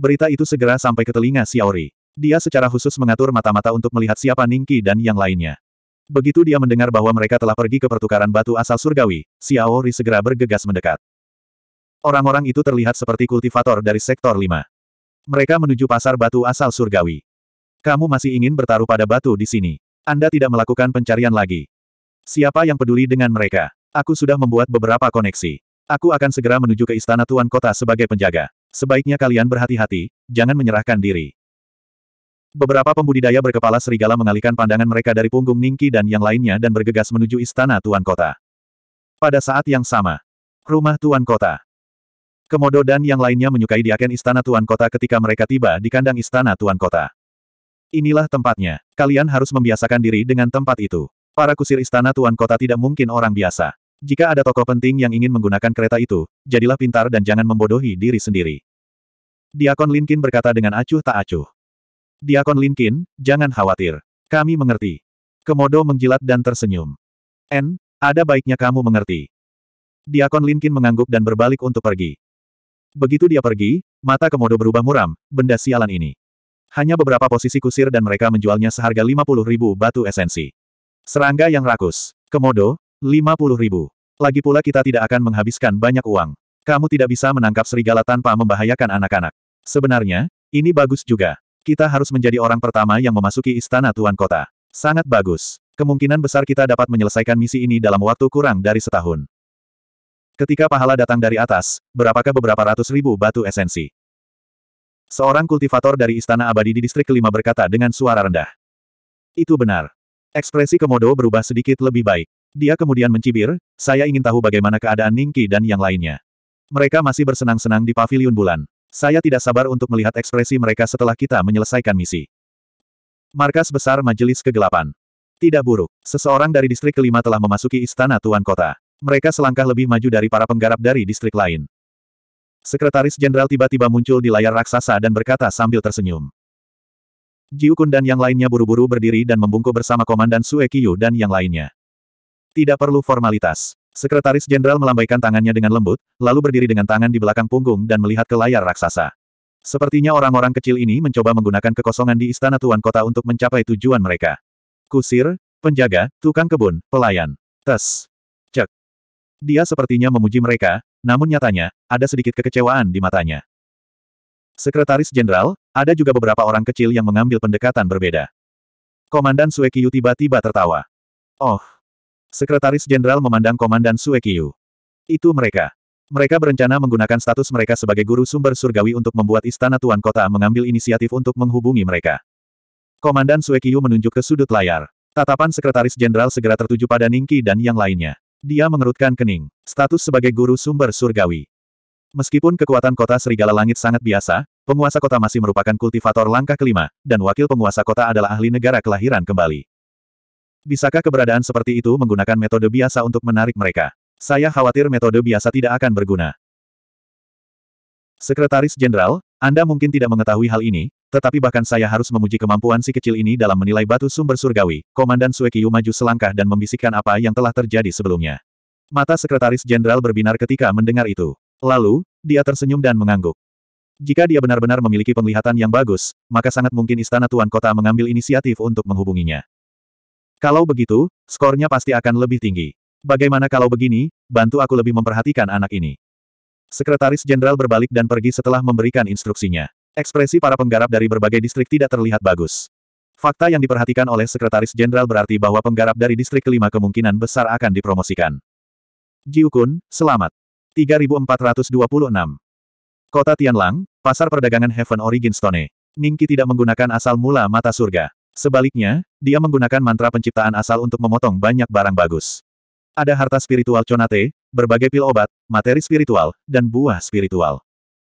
Berita itu segera sampai ke telinga Xiaori. Dia secara khusus mengatur mata-mata untuk melihat siapa Ningki dan yang lainnya. Begitu dia mendengar bahwa mereka telah pergi ke pertukaran batu asal surgawi, Xiaori segera bergegas mendekat. Orang-orang itu terlihat seperti kultivator dari sektor 5. Mereka menuju pasar batu asal surgawi. Kamu masih ingin bertaruh pada batu di sini. Anda tidak melakukan pencarian lagi. Siapa yang peduli dengan mereka? Aku sudah membuat beberapa koneksi. Aku akan segera menuju ke istana Tuan Kota sebagai penjaga. Sebaiknya kalian berhati-hati, jangan menyerahkan diri. Beberapa pembudidaya berkepala serigala mengalihkan pandangan mereka dari punggung Ningki dan yang lainnya dan bergegas menuju istana Tuan Kota. Pada saat yang sama, rumah Tuan Kota. Komodo dan yang lainnya menyukai diaken istana Tuan Kota ketika mereka tiba di kandang istana Tuan Kota. Inilah tempatnya. Kalian harus membiasakan diri dengan tempat itu. Para kusir istana tuan kota tidak mungkin orang biasa. Jika ada tokoh penting yang ingin menggunakan kereta itu, jadilah pintar dan jangan membodohi diri sendiri. Diakon Linkin berkata dengan acuh tak acuh. Diakon Linkin, jangan khawatir. Kami mengerti. Komodo menjilat dan tersenyum. N, ada baiknya kamu mengerti. Diakon Linkin mengangguk dan berbalik untuk pergi. Begitu dia pergi, mata Komodo berubah muram, benda sialan ini. Hanya beberapa posisi kusir dan mereka menjualnya seharga 50 ribu batu esensi. Serangga yang rakus. Komodo, 50 ribu. Lagi pula kita tidak akan menghabiskan banyak uang. Kamu tidak bisa menangkap serigala tanpa membahayakan anak-anak. Sebenarnya, ini bagus juga. Kita harus menjadi orang pertama yang memasuki istana tuan kota. Sangat bagus. Kemungkinan besar kita dapat menyelesaikan misi ini dalam waktu kurang dari setahun. Ketika pahala datang dari atas, berapakah beberapa ratus ribu batu esensi? Seorang kultivator dari Istana Abadi di Distrik Kelima berkata dengan suara rendah. Itu benar. Ekspresi Komodo berubah sedikit lebih baik. Dia kemudian mencibir, saya ingin tahu bagaimana keadaan Ningki dan yang lainnya. Mereka masih bersenang-senang di paviliun bulan. Saya tidak sabar untuk melihat ekspresi mereka setelah kita menyelesaikan misi. Markas Besar Majelis Kegelapan. Tidak buruk, seseorang dari distrik kelima telah memasuki istana Tuan Kota. Mereka selangkah lebih maju dari para penggarap dari distrik lain. Sekretaris Jenderal tiba-tiba muncul di layar raksasa dan berkata sambil tersenyum. Jiukun dan yang lainnya buru-buru berdiri dan membungkuk bersama Komandan Sue Kiyu dan yang lainnya. Tidak perlu formalitas. Sekretaris Jenderal melambaikan tangannya dengan lembut, lalu berdiri dengan tangan di belakang punggung dan melihat ke layar raksasa. Sepertinya orang-orang kecil ini mencoba menggunakan kekosongan di istana tuan kota untuk mencapai tujuan mereka. Kusir, penjaga, tukang kebun, pelayan. Tes. Dia sepertinya memuji mereka, namun nyatanya, ada sedikit kekecewaan di matanya. Sekretaris Jenderal, ada juga beberapa orang kecil yang mengambil pendekatan berbeda. Komandan Suekiyu tiba-tiba tertawa. Oh. Sekretaris Jenderal memandang Komandan Suekiyu. Itu mereka. Mereka berencana menggunakan status mereka sebagai guru sumber surgawi untuk membuat istana tuan kota mengambil inisiatif untuk menghubungi mereka. Komandan Suekiyu menunjuk ke sudut layar. Tatapan Sekretaris Jenderal segera tertuju pada Ningki dan yang lainnya. Dia mengerutkan kening. Status sebagai guru sumber surgawi. Meskipun kekuatan kota Serigala Langit sangat biasa, penguasa kota masih merupakan kultivator langkah kelima, dan wakil penguasa kota adalah ahli negara kelahiran kembali. Bisakah keberadaan seperti itu menggunakan metode biasa untuk menarik mereka? Saya khawatir metode biasa tidak akan berguna. Sekretaris Jenderal, anda mungkin tidak mengetahui hal ini, tetapi bahkan saya harus memuji kemampuan si kecil ini dalam menilai batu sumber surgawi. Komandan Suekiyu maju selangkah dan membisikkan apa yang telah terjadi sebelumnya. Mata Sekretaris Jenderal berbinar ketika mendengar itu. Lalu, dia tersenyum dan mengangguk. Jika dia benar-benar memiliki penglihatan yang bagus, maka sangat mungkin Istana Tuan Kota mengambil inisiatif untuk menghubunginya. Kalau begitu, skornya pasti akan lebih tinggi. Bagaimana kalau begini, bantu aku lebih memperhatikan anak ini. Sekretaris Jenderal berbalik dan pergi setelah memberikan instruksinya. Ekspresi para penggarap dari berbagai distrik tidak terlihat bagus. Fakta yang diperhatikan oleh Sekretaris Jenderal berarti bahwa penggarap dari distrik kelima kemungkinan besar akan dipromosikan. Jiukun, selamat. 3426. Kota Tianlang, Pasar Perdagangan Heaven Origin Stone. Ningki tidak menggunakan asal mula mata surga. Sebaliknya, dia menggunakan mantra penciptaan asal untuk memotong banyak barang bagus. Ada harta spiritual conate, berbagai pil obat, materi spiritual, dan buah spiritual.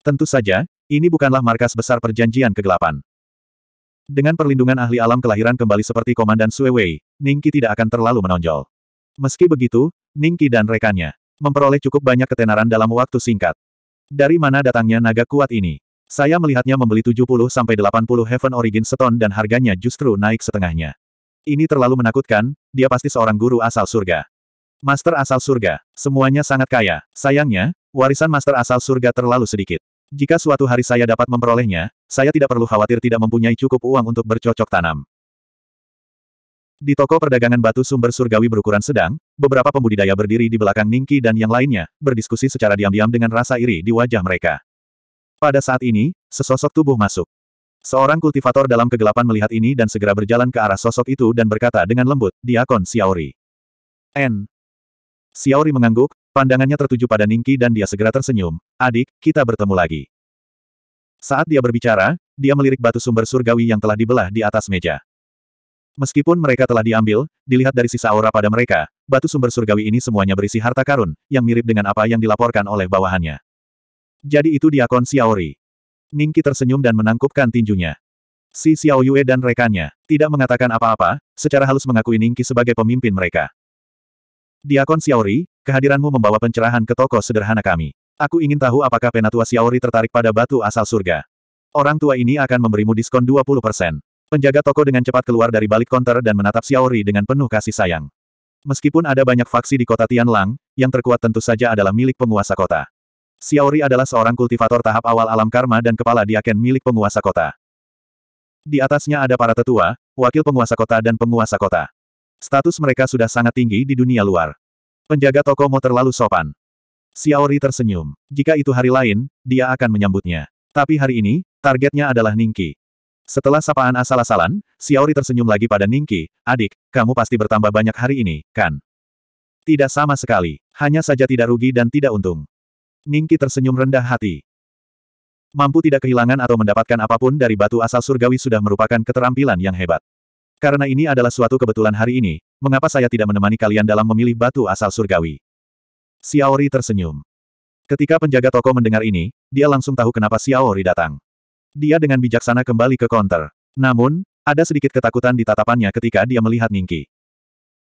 Tentu saja, ini bukanlah markas besar perjanjian kegelapan. Dengan perlindungan ahli alam kelahiran kembali seperti Komandan Suewei, Ningki tidak akan terlalu menonjol. Meski begitu, Ningki dan rekannya memperoleh cukup banyak ketenaran dalam waktu singkat. Dari mana datangnya naga kuat ini? Saya melihatnya membeli 70-80 Heaven Origin Stone dan harganya justru naik setengahnya. Ini terlalu menakutkan, dia pasti seorang guru asal surga. Master asal surga, semuanya sangat kaya. Sayangnya, warisan master asal surga terlalu sedikit. Jika suatu hari saya dapat memperolehnya, saya tidak perlu khawatir tidak mempunyai cukup uang untuk bercocok tanam. Di toko perdagangan batu sumber surgawi berukuran sedang, beberapa pembudidaya berdiri di belakang Ningki dan yang lainnya, berdiskusi secara diam-diam dengan rasa iri di wajah mereka. Pada saat ini, sesosok tubuh masuk. Seorang kultivator dalam kegelapan melihat ini dan segera berjalan ke arah sosok itu dan berkata dengan lembut, Diakon Xiaori. N. Xiaori mengangguk, pandangannya tertuju pada Ningki dan dia segera tersenyum. Adik, kita bertemu lagi. Saat dia berbicara, dia melirik batu sumber surgawi yang telah dibelah di atas meja. Meskipun mereka telah diambil, dilihat dari sisa aura pada mereka, batu sumber surgawi ini semuanya berisi harta karun, yang mirip dengan apa yang dilaporkan oleh bawahannya. Jadi itu diakon Xiaori. Ningki tersenyum dan menangkupkan tinjunya. Si Xiaoyue dan rekannya tidak mengatakan apa-apa, secara halus mengakui Ningki sebagai pemimpin mereka. Diakon Xiaori, kehadiranmu membawa pencerahan ke toko sederhana kami. Aku ingin tahu apakah penatua Xiaori tertarik pada batu asal surga. Orang tua ini akan memberimu diskon 20%. Penjaga toko dengan cepat keluar dari balik konter dan menatap Xiaori dengan penuh kasih sayang. Meskipun ada banyak faksi di kota Tianlang, yang terkuat tentu saja adalah milik penguasa kota. Xiaori adalah seorang kultivator tahap awal alam karma dan kepala diaken milik penguasa kota. Di atasnya ada para tetua, wakil penguasa kota dan penguasa kota. Status mereka sudah sangat tinggi di dunia luar. Penjaga toko mau terlalu sopan. Xiaori tersenyum. Jika itu hari lain, dia akan menyambutnya. Tapi hari ini, targetnya adalah Ningki. Setelah sapaan asal-asalan, Xiaori tersenyum lagi pada Ningki, adik, kamu pasti bertambah banyak hari ini, kan? Tidak sama sekali, hanya saja tidak rugi dan tidak untung. Ningki tersenyum rendah hati. Mampu tidak kehilangan atau mendapatkan apapun dari batu asal surgawi sudah merupakan keterampilan yang hebat. Karena ini adalah suatu kebetulan hari ini, mengapa saya tidak menemani kalian dalam memilih batu asal surgawi? Xiaori tersenyum. Ketika penjaga toko mendengar ini, dia langsung tahu kenapa Xiaori datang. Dia dengan bijaksana kembali ke konter. Namun, ada sedikit ketakutan di tatapannya ketika dia melihat Ningki.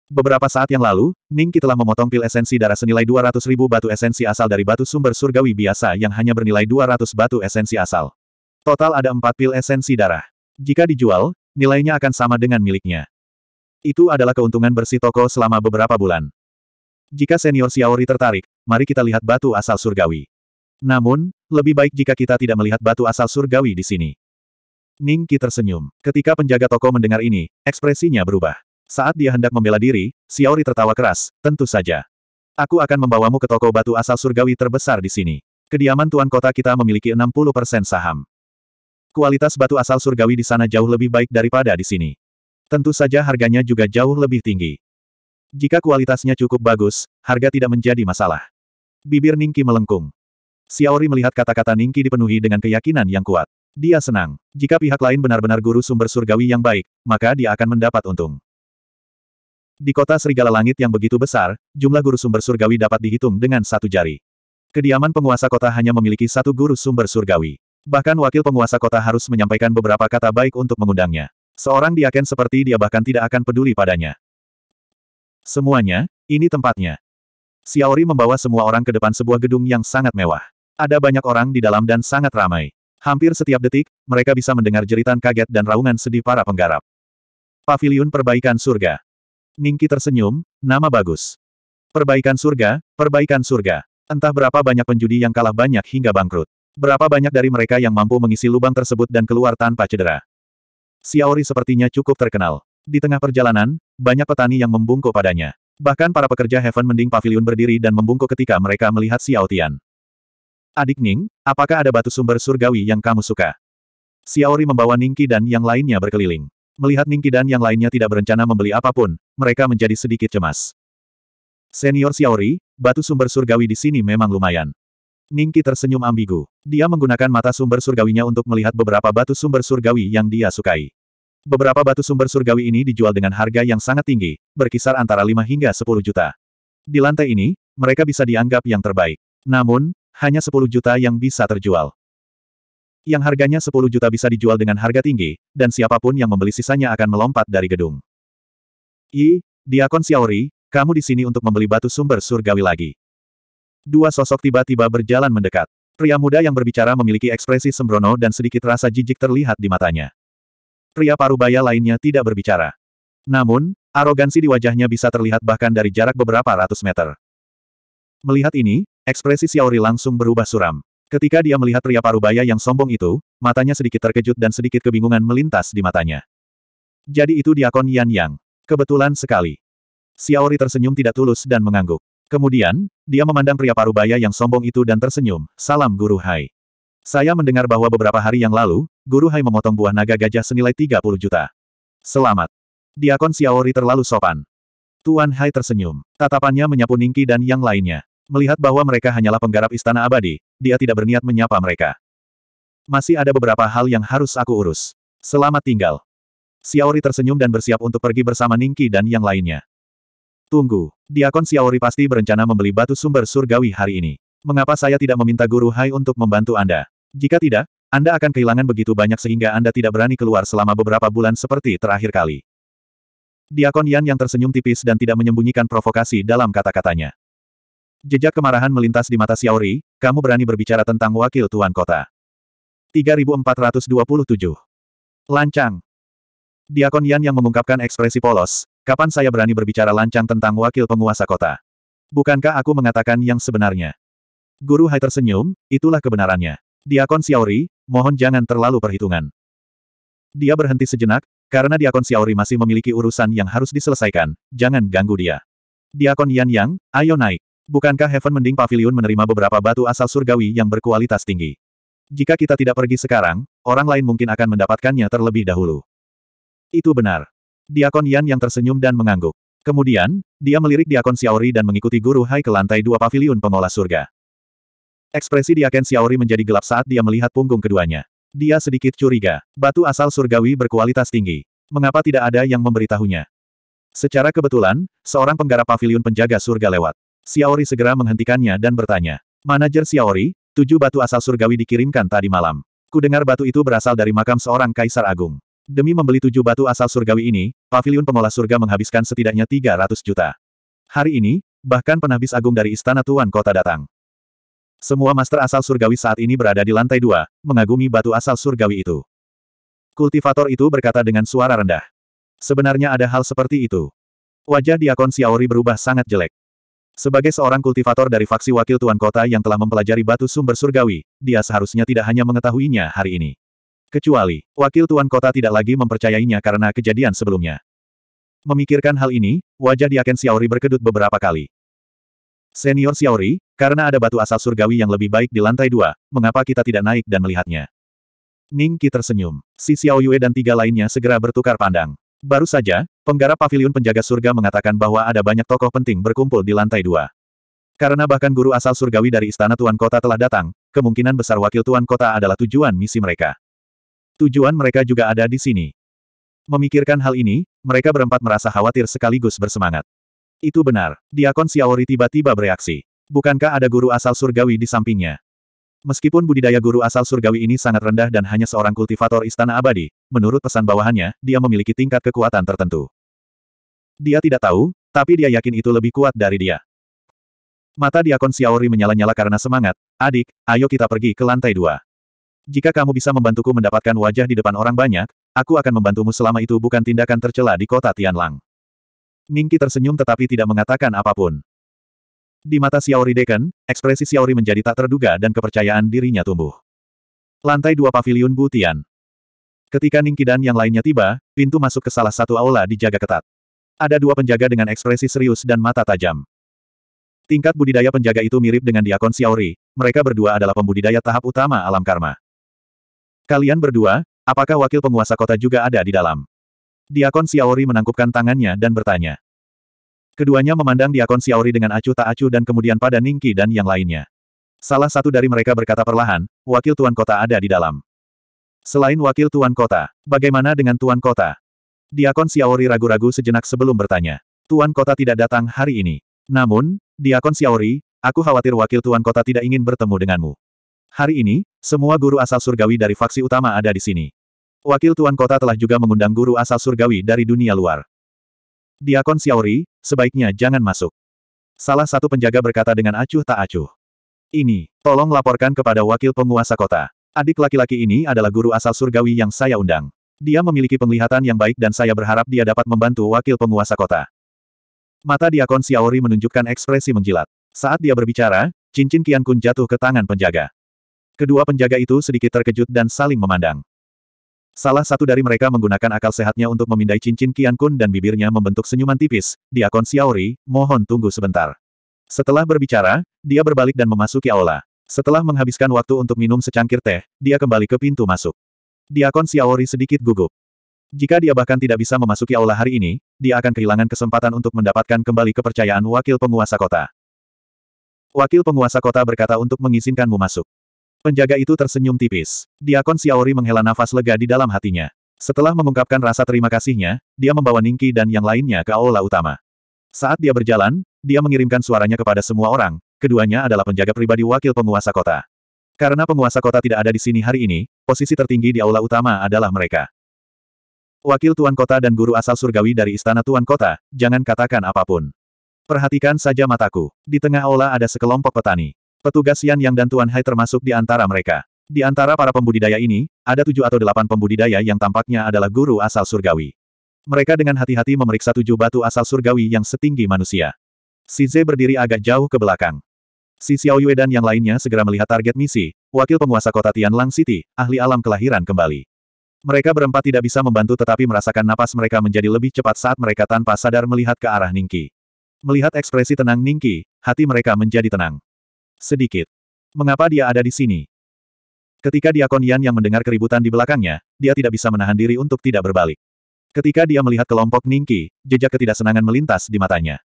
Beberapa saat yang lalu, Ningki telah memotong pil esensi darah senilai 200 ribu batu esensi asal dari batu sumber surgawi biasa yang hanya bernilai 200 batu esensi asal. Total ada 4 pil esensi darah. Jika dijual, nilainya akan sama dengan miliknya. Itu adalah keuntungan bersih toko selama beberapa bulan. Jika senior Xiaori tertarik, mari kita lihat batu asal surgawi. Namun, lebih baik jika kita tidak melihat batu asal surgawi di sini. Ning Qi tersenyum. Ketika penjaga toko mendengar ini, ekspresinya berubah. Saat dia hendak membela diri, Xiaori tertawa keras, tentu saja. Aku akan membawamu ke toko batu asal surgawi terbesar di sini. Kediaman tuan kota kita memiliki 60% saham. Kualitas batu asal surgawi di sana jauh lebih baik daripada di sini. Tentu saja harganya juga jauh lebih tinggi. Jika kualitasnya cukup bagus, harga tidak menjadi masalah. Bibir Ningki melengkung. Xiaori melihat kata-kata Ningki dipenuhi dengan keyakinan yang kuat. Dia senang. Jika pihak lain benar-benar guru sumber surgawi yang baik, maka dia akan mendapat untung. Di kota Serigala Langit yang begitu besar, jumlah guru sumber surgawi dapat dihitung dengan satu jari. Kediaman penguasa kota hanya memiliki satu guru sumber surgawi. Bahkan wakil penguasa kota harus menyampaikan beberapa kata baik untuk mengundangnya. Seorang diaken seperti dia bahkan tidak akan peduli padanya. Semuanya, ini tempatnya. Xiaori membawa semua orang ke depan sebuah gedung yang sangat mewah. Ada banyak orang di dalam dan sangat ramai. Hampir setiap detik, mereka bisa mendengar jeritan kaget dan raungan sedih para penggarap. Pavilion Perbaikan Surga. Ningki tersenyum, nama bagus. Perbaikan surga, perbaikan surga. Entah berapa banyak penjudi yang kalah banyak hingga bangkrut. Berapa banyak dari mereka yang mampu mengisi lubang tersebut dan keluar tanpa cedera? Xiaori sepertinya cukup terkenal. Di tengah perjalanan, banyak petani yang membungkuk padanya. Bahkan para pekerja Heaven Mending Pavilion berdiri dan membungkuk ketika mereka melihat Xiao Tian. Adik Ning, apakah ada batu sumber surgawi yang kamu suka? Xiaori membawa Ningki dan yang lainnya berkeliling. Melihat Ningki dan yang lainnya tidak berencana membeli apapun, mereka menjadi sedikit cemas. Senior Xiaori, batu sumber surgawi di sini memang lumayan. Ningki tersenyum ambigu. Dia menggunakan mata sumber surgawinya untuk melihat beberapa batu sumber surgawi yang dia sukai. Beberapa batu sumber surgawi ini dijual dengan harga yang sangat tinggi, berkisar antara 5 hingga 10 juta. Di lantai ini, mereka bisa dianggap yang terbaik. Namun, hanya 10 juta yang bisa terjual. Yang harganya 10 juta bisa dijual dengan harga tinggi, dan siapapun yang membeli sisanya akan melompat dari gedung. I, Diakon Xiaori, kamu di sini untuk membeli batu sumber surgawi lagi. Dua sosok tiba-tiba berjalan mendekat. Pria muda yang berbicara memiliki ekspresi sembrono dan sedikit rasa jijik terlihat di matanya. Pria parubaya lainnya tidak berbicara. Namun, arogansi di wajahnya bisa terlihat bahkan dari jarak beberapa ratus meter. Melihat ini, ekspresi Xiaori langsung berubah suram. Ketika dia melihat pria parubaya yang sombong itu, matanya sedikit terkejut dan sedikit kebingungan melintas di matanya. Jadi itu diakon Yan Yang. Kebetulan sekali. Xiaori tersenyum tidak tulus dan mengangguk. Kemudian, dia memandang pria parubaya yang sombong itu dan tersenyum, salam Guru Hai. Saya mendengar bahwa beberapa hari yang lalu, Guru Hai memotong buah naga gajah senilai 30 juta. Selamat. Diakon Xiaori terlalu sopan. Tuan Hai tersenyum. Tatapannya menyapu Ningki dan yang lainnya. Melihat bahwa mereka hanyalah penggarap istana abadi, dia tidak berniat menyapa mereka. Masih ada beberapa hal yang harus aku urus. Selamat tinggal. Xiaori tersenyum dan bersiap untuk pergi bersama Ningki dan yang lainnya. Tunggu, Diakon Xiaori pasti berencana membeli batu sumber surgawi hari ini. Mengapa saya tidak meminta Guru Hai untuk membantu Anda? Jika tidak, Anda akan kehilangan begitu banyak sehingga Anda tidak berani keluar selama beberapa bulan seperti terakhir kali. Diakon Yan yang tersenyum tipis dan tidak menyembunyikan provokasi dalam kata-katanya. Jejak kemarahan melintas di mata Xiaori, kamu berani berbicara tentang wakil tuan kota. 3427. Lancang. Diakon Yan yang mengungkapkan ekspresi polos, Kapan saya berani berbicara lancang tentang wakil penguasa kota? Bukankah aku mengatakan yang sebenarnya? Guru Hai tersenyum, itulah kebenarannya. Diakon Xiaori, mohon jangan terlalu perhitungan. Dia berhenti sejenak, karena Diakon Xiaori masih memiliki urusan yang harus diselesaikan, jangan ganggu dia. Diakon Yan Yang, ayo naik. Bukankah Heaven Mending Pavilion menerima beberapa batu asal surgawi yang berkualitas tinggi? Jika kita tidak pergi sekarang, orang lain mungkin akan mendapatkannya terlebih dahulu. Itu benar. Diakon Yan yang tersenyum dan mengangguk. Kemudian, dia melirik Diakon Xiaori dan mengikuti Guru Hai ke lantai dua paviliun pengolah surga. Ekspresi Diakon Xiaori menjadi gelap saat dia melihat punggung keduanya. Dia sedikit curiga. Batu asal surgawi berkualitas tinggi. Mengapa tidak ada yang memberitahunya? Secara kebetulan, seorang penggarap pavilion penjaga surga lewat. Xiaori segera menghentikannya dan bertanya. Manajer Xiaori, tujuh batu asal surgawi dikirimkan tadi malam. Kudengar batu itu berasal dari makam seorang kaisar agung. Demi membeli tujuh batu asal surgawi ini, pavilion pengolah surga menghabiskan setidaknya 300 juta. Hari ini, bahkan penabis agung dari Istana Tuan Kota datang. Semua master asal surgawi saat ini berada di lantai dua, mengagumi batu asal surgawi itu. Kultivator itu berkata dengan suara rendah. Sebenarnya ada hal seperti itu. Wajah Diakon Xiaori berubah sangat jelek. Sebagai seorang kultivator dari faksi wakil Tuan Kota yang telah mempelajari batu sumber surgawi, dia seharusnya tidak hanya mengetahuinya hari ini. Kecuali, wakil tuan kota tidak lagi mempercayainya karena kejadian sebelumnya. Memikirkan hal ini, wajah Diaken Xiaori berkedut beberapa kali. Senior Xiaori, karena ada batu asal surgawi yang lebih baik di lantai dua, mengapa kita tidak naik dan melihatnya? Ning Qi tersenyum. Si Xiao Yue dan tiga lainnya segera bertukar pandang. Baru saja, penggarap pavilion penjaga surga mengatakan bahwa ada banyak tokoh penting berkumpul di lantai dua. Karena bahkan guru asal surgawi dari istana tuan kota telah datang, kemungkinan besar wakil tuan kota adalah tujuan misi mereka. Tujuan mereka juga ada di sini. Memikirkan hal ini, mereka berempat merasa khawatir sekaligus bersemangat. Itu benar, Diakon Xiaori tiba-tiba bereaksi. Bukankah ada guru asal surgawi di sampingnya? Meskipun budidaya guru asal surgawi ini sangat rendah dan hanya seorang kultivator istana abadi, menurut pesan bawahannya, dia memiliki tingkat kekuatan tertentu. Dia tidak tahu, tapi dia yakin itu lebih kuat dari dia. Mata Diakon Xiaori menyala-nyala karena semangat, adik, ayo kita pergi ke lantai dua. Jika kamu bisa membantuku mendapatkan wajah di depan orang banyak, aku akan membantumu selama itu bukan tindakan tercela di kota Tianlang. Ningki tersenyum tetapi tidak mengatakan apapun. Di mata Xiaori Deken, ekspresi Xiaori menjadi tak terduga dan kepercayaan dirinya tumbuh. Lantai dua pavilion Butian. Ketika Ningki dan yang lainnya tiba, pintu masuk ke salah satu aula dijaga ketat. Ada dua penjaga dengan ekspresi serius dan mata tajam. Tingkat budidaya penjaga itu mirip dengan diakon Xiaori, mereka berdua adalah pembudidaya tahap utama alam karma. Kalian berdua, apakah wakil penguasa kota juga ada di dalam? Diakon Xiaori menangkupkan tangannya dan bertanya. Keduanya memandang Diakon Xiaori dengan acuh tak acuh dan kemudian pada Ningki dan yang lainnya. Salah satu dari mereka berkata perlahan, wakil tuan kota ada di dalam. Selain wakil tuan kota, bagaimana dengan tuan kota? Diakon Xiaori ragu-ragu sejenak sebelum bertanya. Tuan kota tidak datang hari ini. Namun, Diakon Xiaori, aku khawatir wakil tuan kota tidak ingin bertemu denganmu. Hari ini, semua guru asal surgawi dari faksi utama ada di sini. Wakil Tuan Kota telah juga mengundang guru asal surgawi dari dunia luar. Diakon Xiaori, sebaiknya jangan masuk. Salah satu penjaga berkata dengan acuh tak acuh. Ini, tolong laporkan kepada wakil penguasa kota. Adik laki-laki ini adalah guru asal surgawi yang saya undang. Dia memiliki penglihatan yang baik dan saya berharap dia dapat membantu wakil penguasa kota. Mata Diakon Xiaori menunjukkan ekspresi menjilat. Saat dia berbicara, cincin Kian Kun jatuh ke tangan penjaga. Kedua penjaga itu sedikit terkejut dan saling memandang. Salah satu dari mereka menggunakan akal sehatnya untuk memindai cincin Qian Kun dan bibirnya membentuk senyuman tipis, Diakon Xiaori, mohon tunggu sebentar. Setelah berbicara, dia berbalik dan memasuki aula. Setelah menghabiskan waktu untuk minum secangkir teh, dia kembali ke pintu masuk. Diakon Xiaori sedikit gugup. Jika dia bahkan tidak bisa memasuki aula hari ini, dia akan kehilangan kesempatan untuk mendapatkan kembali kepercayaan wakil penguasa kota. Wakil penguasa kota berkata untuk mengizinkanmu masuk. Penjaga itu tersenyum tipis. Diakon Xiaori menghela nafas lega di dalam hatinya. Setelah mengungkapkan rasa terima kasihnya, dia membawa Ningki dan yang lainnya ke aula utama. Saat dia berjalan, dia mengirimkan suaranya kepada semua orang, keduanya adalah penjaga pribadi wakil penguasa kota. Karena penguasa kota tidak ada di sini hari ini, posisi tertinggi di aula utama adalah mereka. Wakil Tuan Kota dan guru asal surgawi dari Istana Tuan Kota, jangan katakan apapun. Perhatikan saja mataku. Di tengah aula ada sekelompok petani. Petugas Yan Yang dan Tuan Hai termasuk di antara mereka. Di antara para pembudidaya ini, ada tujuh atau delapan pembudidaya yang tampaknya adalah guru asal surgawi. Mereka dengan hati-hati memeriksa tujuh batu asal surgawi yang setinggi manusia. Si Ze berdiri agak jauh ke belakang. Si Xiao Yue dan yang lainnya segera melihat target misi, wakil penguasa kota Tianlang City, ahli alam kelahiran kembali. Mereka berempat tidak bisa membantu tetapi merasakan napas mereka menjadi lebih cepat saat mereka tanpa sadar melihat ke arah Ningki. Melihat ekspresi tenang Ningki, hati mereka menjadi tenang sedikit. Mengapa dia ada di sini? Ketika Diakon Yan yang mendengar keributan di belakangnya, dia tidak bisa menahan diri untuk tidak berbalik. Ketika dia melihat kelompok Ningki, jejak ketidaksenangan melintas di matanya.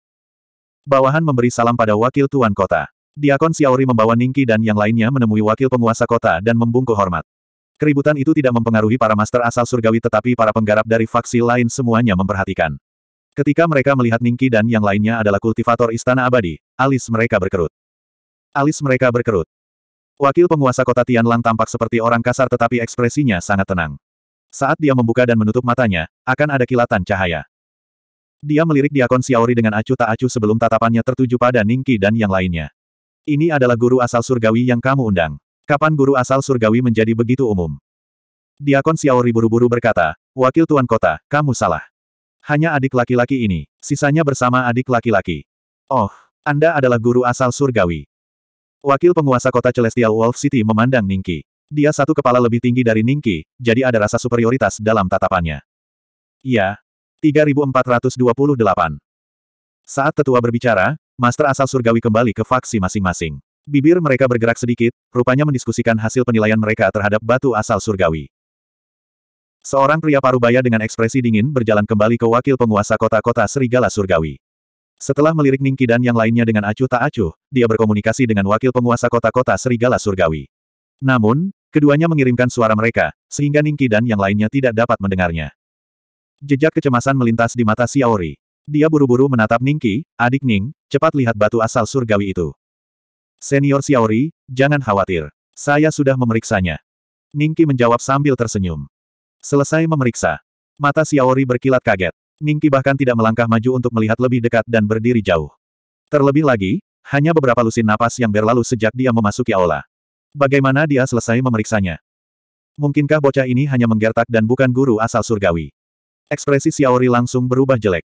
Bawahan memberi salam pada wakil tuan kota. Diakon Xiaori membawa Ningki dan yang lainnya menemui wakil penguasa kota dan membungkuk hormat. Keributan itu tidak mempengaruhi para master asal surgawi tetapi para penggarap dari faksi lain semuanya memperhatikan. Ketika mereka melihat Ningki dan yang lainnya adalah kultivator istana abadi, alis mereka berkerut. Alis mereka berkerut. Wakil penguasa kota Tianlang tampak seperti orang kasar tetapi ekspresinya sangat tenang. Saat dia membuka dan menutup matanya, akan ada kilatan cahaya. Dia melirik Diakon Xiaori dengan acuh tak acuh sebelum tatapannya tertuju pada Ningki dan yang lainnya. Ini adalah guru asal surgawi yang kamu undang. Kapan guru asal surgawi menjadi begitu umum? Diakon Xiaori buru-buru berkata, Wakil Tuan Kota, kamu salah. Hanya adik laki-laki ini, sisanya bersama adik laki-laki. Oh, Anda adalah guru asal surgawi. Wakil penguasa kota Celestial Wolf City memandang Ningki. Dia satu kepala lebih tinggi dari Ningki, jadi ada rasa superioritas dalam tatapannya. Ya, 3428. Saat tetua berbicara, Master asal surgawi kembali ke faksi masing-masing. Bibir mereka bergerak sedikit, rupanya mendiskusikan hasil penilaian mereka terhadap batu asal surgawi. Seorang pria parubaya dengan ekspresi dingin berjalan kembali ke wakil penguasa kota-kota serigala surgawi. Setelah melirik Ningki dan yang lainnya dengan acuh tak acuh, dia berkomunikasi dengan wakil penguasa kota-kota Serigala Surgawi. Namun, keduanya mengirimkan suara mereka, sehingga Ningki dan yang lainnya tidak dapat mendengarnya. Jejak kecemasan melintas di mata Xiaori. Dia buru-buru menatap Ningki, adik Ning, cepat lihat batu asal surgawi itu. Senior Xiaori, jangan khawatir. Saya sudah memeriksanya. Ningki menjawab sambil tersenyum. Selesai memeriksa. Mata Xiaori berkilat kaget. Ningki bahkan tidak melangkah maju untuk melihat lebih dekat dan berdiri jauh. Terlebih lagi, hanya beberapa lusin napas yang berlalu sejak dia memasuki aula. Bagaimana dia selesai memeriksanya? Mungkinkah bocah ini hanya menggertak dan bukan guru asal surgawi? Ekspresi Xiaori langsung berubah jelek.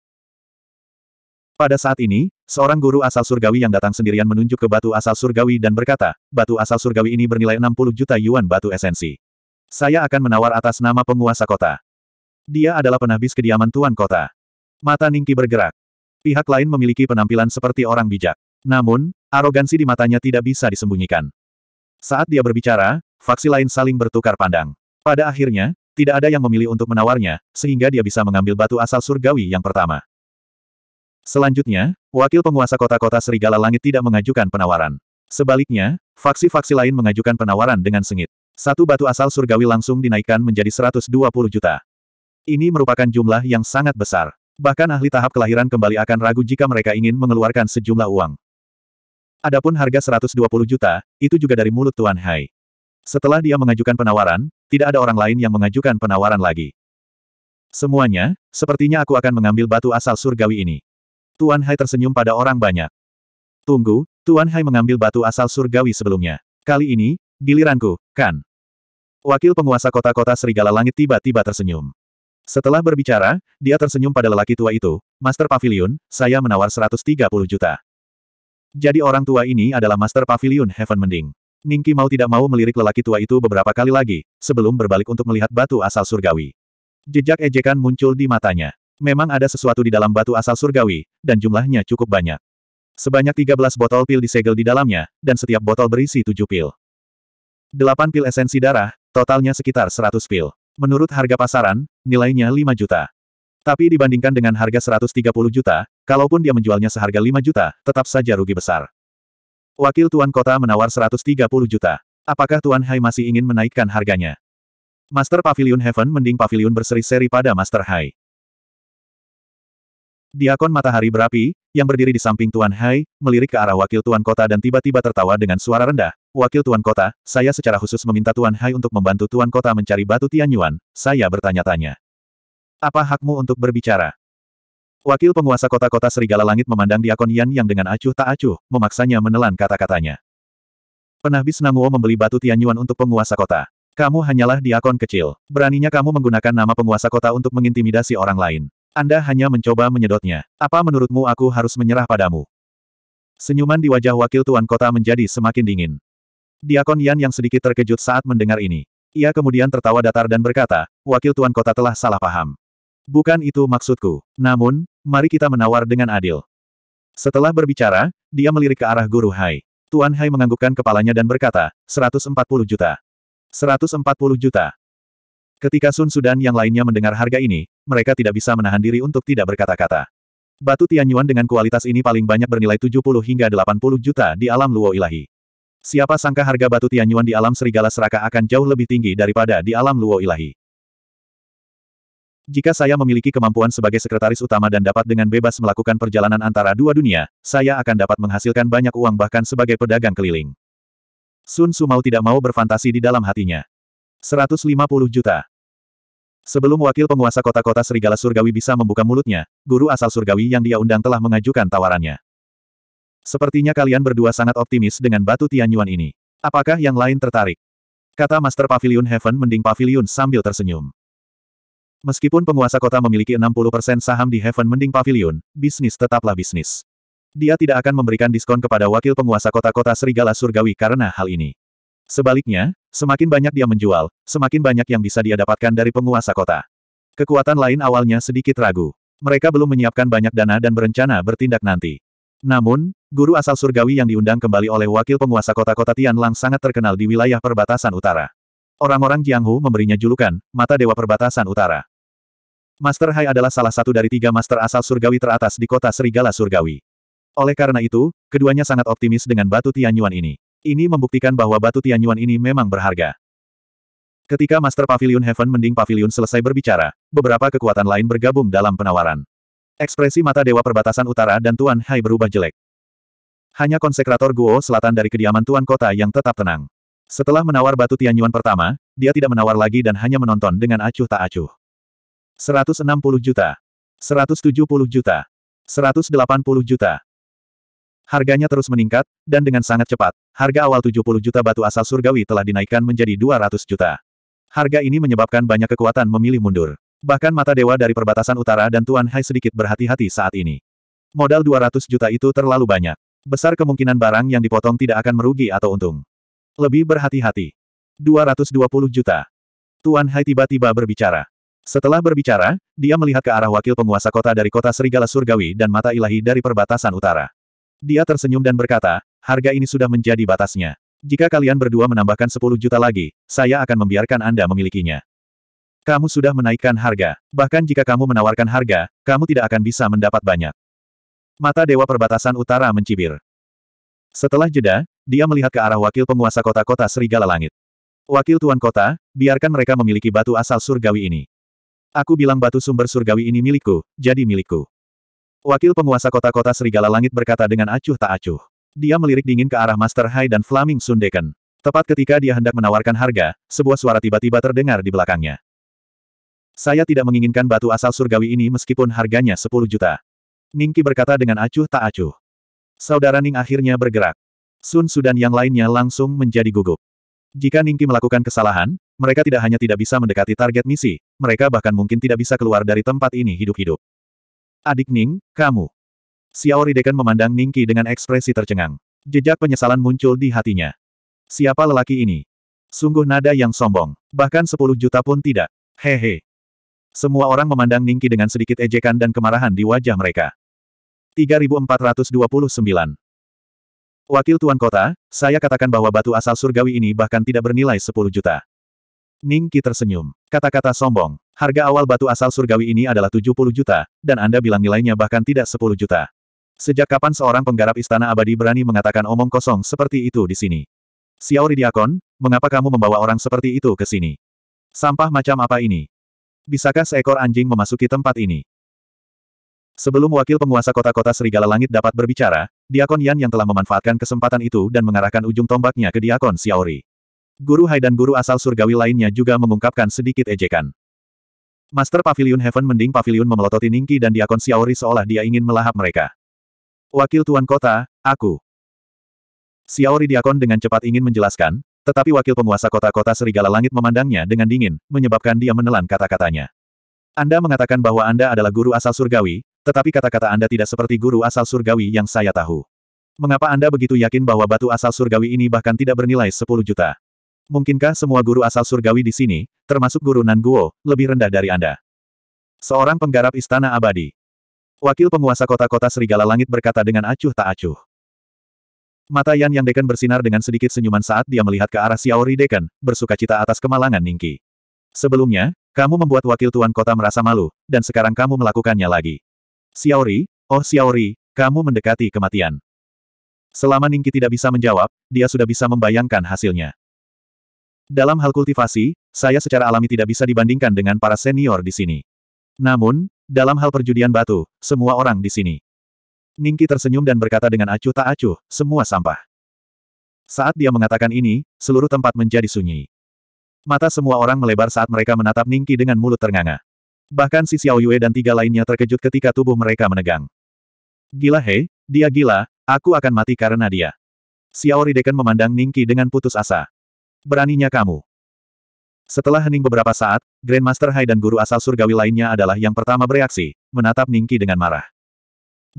Pada saat ini, seorang guru asal surgawi yang datang sendirian menunjuk ke batu asal surgawi dan berkata, batu asal surgawi ini bernilai 60 juta yuan batu esensi. Saya akan menawar atas nama penguasa kota. Dia adalah penabis kediaman tuan kota. Mata Ningki bergerak. Pihak lain memiliki penampilan seperti orang bijak. Namun, arogansi di matanya tidak bisa disembunyikan. Saat dia berbicara, faksi lain saling bertukar pandang. Pada akhirnya, tidak ada yang memilih untuk menawarnya, sehingga dia bisa mengambil batu asal surgawi yang pertama. Selanjutnya, wakil penguasa kota-kota Serigala Langit tidak mengajukan penawaran. Sebaliknya, faksi-faksi lain mengajukan penawaran dengan sengit. Satu batu asal surgawi langsung dinaikkan menjadi 120 juta. Ini merupakan jumlah yang sangat besar. Bahkan ahli tahap kelahiran kembali akan ragu jika mereka ingin mengeluarkan sejumlah uang. Adapun harga 120 juta, itu juga dari mulut Tuan Hai. Setelah dia mengajukan penawaran, tidak ada orang lain yang mengajukan penawaran lagi. Semuanya, sepertinya aku akan mengambil batu asal surgawi ini. Tuan Hai tersenyum pada orang banyak. Tunggu, Tuan Hai mengambil batu asal surgawi sebelumnya. Kali ini, giliranku, kan? Wakil penguasa kota-kota Serigala Langit tiba-tiba tersenyum. Setelah berbicara, dia tersenyum pada lelaki tua itu, Master Pavilion, saya menawar 130 juta. Jadi orang tua ini adalah Master Pavilion Heaven Mending. Ningki mau tidak mau melirik lelaki tua itu beberapa kali lagi, sebelum berbalik untuk melihat batu asal surgawi. Jejak ejekan muncul di matanya. Memang ada sesuatu di dalam batu asal surgawi, dan jumlahnya cukup banyak. Sebanyak 13 botol pil disegel di dalamnya, dan setiap botol berisi 7 pil. 8 pil esensi darah, totalnya sekitar 100 pil. Menurut harga pasaran, nilainya 5 juta. Tapi dibandingkan dengan harga 130 juta, kalaupun dia menjualnya seharga 5 juta, tetap saja rugi besar. Wakil Tuan Kota menawar 130 juta. Apakah Tuan Hai masih ingin menaikkan harganya? Master Pavilion Heaven mending Pavilion berseri-seri pada Master Hai. Diakon matahari berapi, yang berdiri di samping Tuan Hai, melirik ke arah wakil Tuan Kota dan tiba-tiba tertawa dengan suara rendah. Wakil Tuan Kota, saya secara khusus meminta Tuan Hai untuk membantu Tuan Kota mencari batu Tianyuan, saya bertanya-tanya. Apa hakmu untuk berbicara? Wakil penguasa kota-kota Serigala Langit memandang Diakon Yan yang dengan acuh tak acuh, memaksanya menelan kata-katanya. Penahbis Nanguo membeli batu Tianyuan untuk penguasa kota. Kamu hanyalah diakon kecil. Beraninya kamu menggunakan nama penguasa kota untuk mengintimidasi orang lain. Anda hanya mencoba menyedotnya. Apa menurutmu aku harus menyerah padamu? Senyuman di wajah wakil tuan kota menjadi semakin dingin. Diakon Yan yang sedikit terkejut saat mendengar ini. Ia kemudian tertawa datar dan berkata, wakil tuan kota telah salah paham. Bukan itu maksudku. Namun, mari kita menawar dengan adil. Setelah berbicara, dia melirik ke arah Guru Hai. Tuan Hai menganggukkan kepalanya dan berkata, 140 juta. 140 juta. Ketika Sun Sudan yang lainnya mendengar harga ini, mereka tidak bisa menahan diri untuk tidak berkata-kata. Batu Tianyuan dengan kualitas ini paling banyak bernilai 70 hingga 80 juta di alam Luo Ilahi. Siapa sangka harga batu Tianyuan di alam serigala seraka akan jauh lebih tinggi daripada di alam Luo Ilahi. Jika saya memiliki kemampuan sebagai sekretaris utama dan dapat dengan bebas melakukan perjalanan antara dua dunia, saya akan dapat menghasilkan banyak uang bahkan sebagai pedagang keliling. Sun Su mau tidak mau berfantasi di dalam hatinya. 150 juta. Sebelum wakil penguasa kota-kota serigala surgawi bisa membuka mulutnya, guru asal surgawi yang dia undang telah mengajukan tawarannya. Sepertinya kalian berdua sangat optimis dengan batu Tianyuan ini. Apakah yang lain tertarik? Kata Master Pavilion Heaven mending Pavilion sambil tersenyum. Meskipun penguasa kota memiliki 60% saham di Heaven mending Pavilion, bisnis tetaplah bisnis. Dia tidak akan memberikan diskon kepada wakil penguasa kota-kota serigala surgawi karena hal ini. Sebaliknya, Semakin banyak dia menjual, semakin banyak yang bisa dia dapatkan dari penguasa kota. Kekuatan lain awalnya sedikit ragu. Mereka belum menyiapkan banyak dana dan berencana bertindak nanti. Namun, guru asal surgawi yang diundang kembali oleh wakil penguasa kota-kota Tianlang sangat terkenal di wilayah perbatasan utara. Orang-orang Jianghu memberinya julukan, Mata Dewa Perbatasan Utara. Master Hai adalah salah satu dari tiga master asal surgawi teratas di kota Serigala Surgawi. Oleh karena itu, keduanya sangat optimis dengan batu Tianyuan ini. Ini membuktikan bahwa batu Tianyuan ini memang berharga. Ketika Master Pavilion Heaven Mending Pavilion selesai berbicara, beberapa kekuatan lain bergabung dalam penawaran. Ekspresi mata Dewa Perbatasan Utara dan Tuan Hai berubah jelek. Hanya konsekrator Guo Selatan dari kediaman Tuan Kota yang tetap tenang. Setelah menawar batu Tianyuan pertama, dia tidak menawar lagi dan hanya menonton dengan acuh tak acuh. 160 juta. 170 juta. 180 juta. Harganya terus meningkat, dan dengan sangat cepat, Harga awal 70 juta batu asal surgawi telah dinaikkan menjadi 200 juta. Harga ini menyebabkan banyak kekuatan memilih mundur. Bahkan mata dewa dari perbatasan utara dan Tuan Hai sedikit berhati-hati saat ini. Modal 200 juta itu terlalu banyak. Besar kemungkinan barang yang dipotong tidak akan merugi atau untung. Lebih berhati-hati. 220 juta. Tuan Hai tiba-tiba berbicara. Setelah berbicara, dia melihat ke arah wakil penguasa kota dari kota Serigala Surgawi dan mata ilahi dari perbatasan utara. Dia tersenyum dan berkata, harga ini sudah menjadi batasnya. Jika kalian berdua menambahkan 10 juta lagi, saya akan membiarkan Anda memilikinya. Kamu sudah menaikkan harga. Bahkan jika kamu menawarkan harga, kamu tidak akan bisa mendapat banyak. Mata Dewa Perbatasan Utara mencibir. Setelah jeda, dia melihat ke arah wakil penguasa kota-kota Serigala Langit. Wakil Tuan Kota, biarkan mereka memiliki batu asal surgawi ini. Aku bilang batu sumber surgawi ini milikku, jadi milikku. Wakil penguasa kota-kota Serigala Langit berkata dengan acuh tak acuh. Dia melirik dingin ke arah Master Hai dan Flaming Sundeken. Tepat ketika dia hendak menawarkan harga, sebuah suara tiba-tiba terdengar di belakangnya. Saya tidak menginginkan batu asal surgawi ini meskipun harganya 10 juta. Ningki berkata dengan acuh tak acuh. Saudara Ning akhirnya bergerak. Sun Sudan yang lainnya langsung menjadi gugup. Jika Ningki melakukan kesalahan, mereka tidak hanya tidak bisa mendekati target misi, mereka bahkan mungkin tidak bisa keluar dari tempat ini hidup-hidup. Adik Ning, kamu. Xiao Rideken memandang Ningki dengan ekspresi tercengang. Jejak penyesalan muncul di hatinya. Siapa lelaki ini? Sungguh nada yang sombong. Bahkan sepuluh juta pun tidak. Hehe. Semua orang memandang Ningki dengan sedikit ejekan dan kemarahan di wajah mereka. 3429 Wakil Tuan Kota, saya katakan bahwa batu asal surgawi ini bahkan tidak bernilai 10 juta. Ningki tersenyum. Kata-kata sombong. Harga awal batu asal surgawi ini adalah 70 juta, dan Anda bilang nilainya bahkan tidak 10 juta. Sejak kapan seorang penggarap istana abadi berani mengatakan omong kosong seperti itu di sini? Xiao Ridiakon, mengapa kamu membawa orang seperti itu ke sini? Sampah macam apa ini? Bisakah seekor anjing memasuki tempat ini? Sebelum wakil penguasa kota-kota Serigala Langit dapat berbicara, Diakon Yan yang telah memanfaatkan kesempatan itu dan mengarahkan ujung tombaknya ke Diakon Xiaori. Guru Hai dan guru asal surgawi lainnya juga mengungkapkan sedikit ejekan. Master Pavilion Heaven mending Pavilion memelototi Ningki dan Diakon Xiaori seolah dia ingin melahap mereka. Wakil Tuan Kota, aku. Xiaori Diakon dengan cepat ingin menjelaskan, tetapi wakil penguasa kota-kota Serigala Langit memandangnya dengan dingin, menyebabkan dia menelan kata-katanya. Anda mengatakan bahwa Anda adalah guru asal surgawi, tetapi kata-kata Anda tidak seperti guru asal surgawi yang saya tahu. Mengapa Anda begitu yakin bahwa batu asal surgawi ini bahkan tidak bernilai 10 juta? Mungkinkah semua guru asal surgawi di sini, termasuk guru Nan Guo, lebih rendah dari Anda? Seorang penggarap istana abadi. Wakil penguasa kota-kota Serigala Langit berkata dengan acuh tak acuh. Mata Yan Yang Deken bersinar dengan sedikit senyuman saat dia melihat ke arah Xiaori Deken, cita atas kemalangan Ningki. Sebelumnya, kamu membuat wakil tuan kota merasa malu, dan sekarang kamu melakukannya lagi. Xiaori, oh Xiaori, kamu mendekati kematian. Selama Ningki tidak bisa menjawab, dia sudah bisa membayangkan hasilnya. Dalam hal kultivasi, saya secara alami tidak bisa dibandingkan dengan para senior di sini. Namun, dalam hal perjudian batu, semua orang di sini. Ningki tersenyum dan berkata dengan acuh tak acuh, semua sampah. Saat dia mengatakan ini, seluruh tempat menjadi sunyi. Mata semua orang melebar saat mereka menatap Ningki dengan mulut ternganga. Bahkan si Xiao Yue dan tiga lainnya terkejut ketika tubuh mereka menegang. Gila he, dia gila, aku akan mati karena dia. Xiao Rideken memandang Ningki dengan putus asa. Beraninya kamu. Setelah hening beberapa saat, Grandmaster Hai dan guru asal surgawi lainnya adalah yang pertama bereaksi, menatap Ningki dengan marah.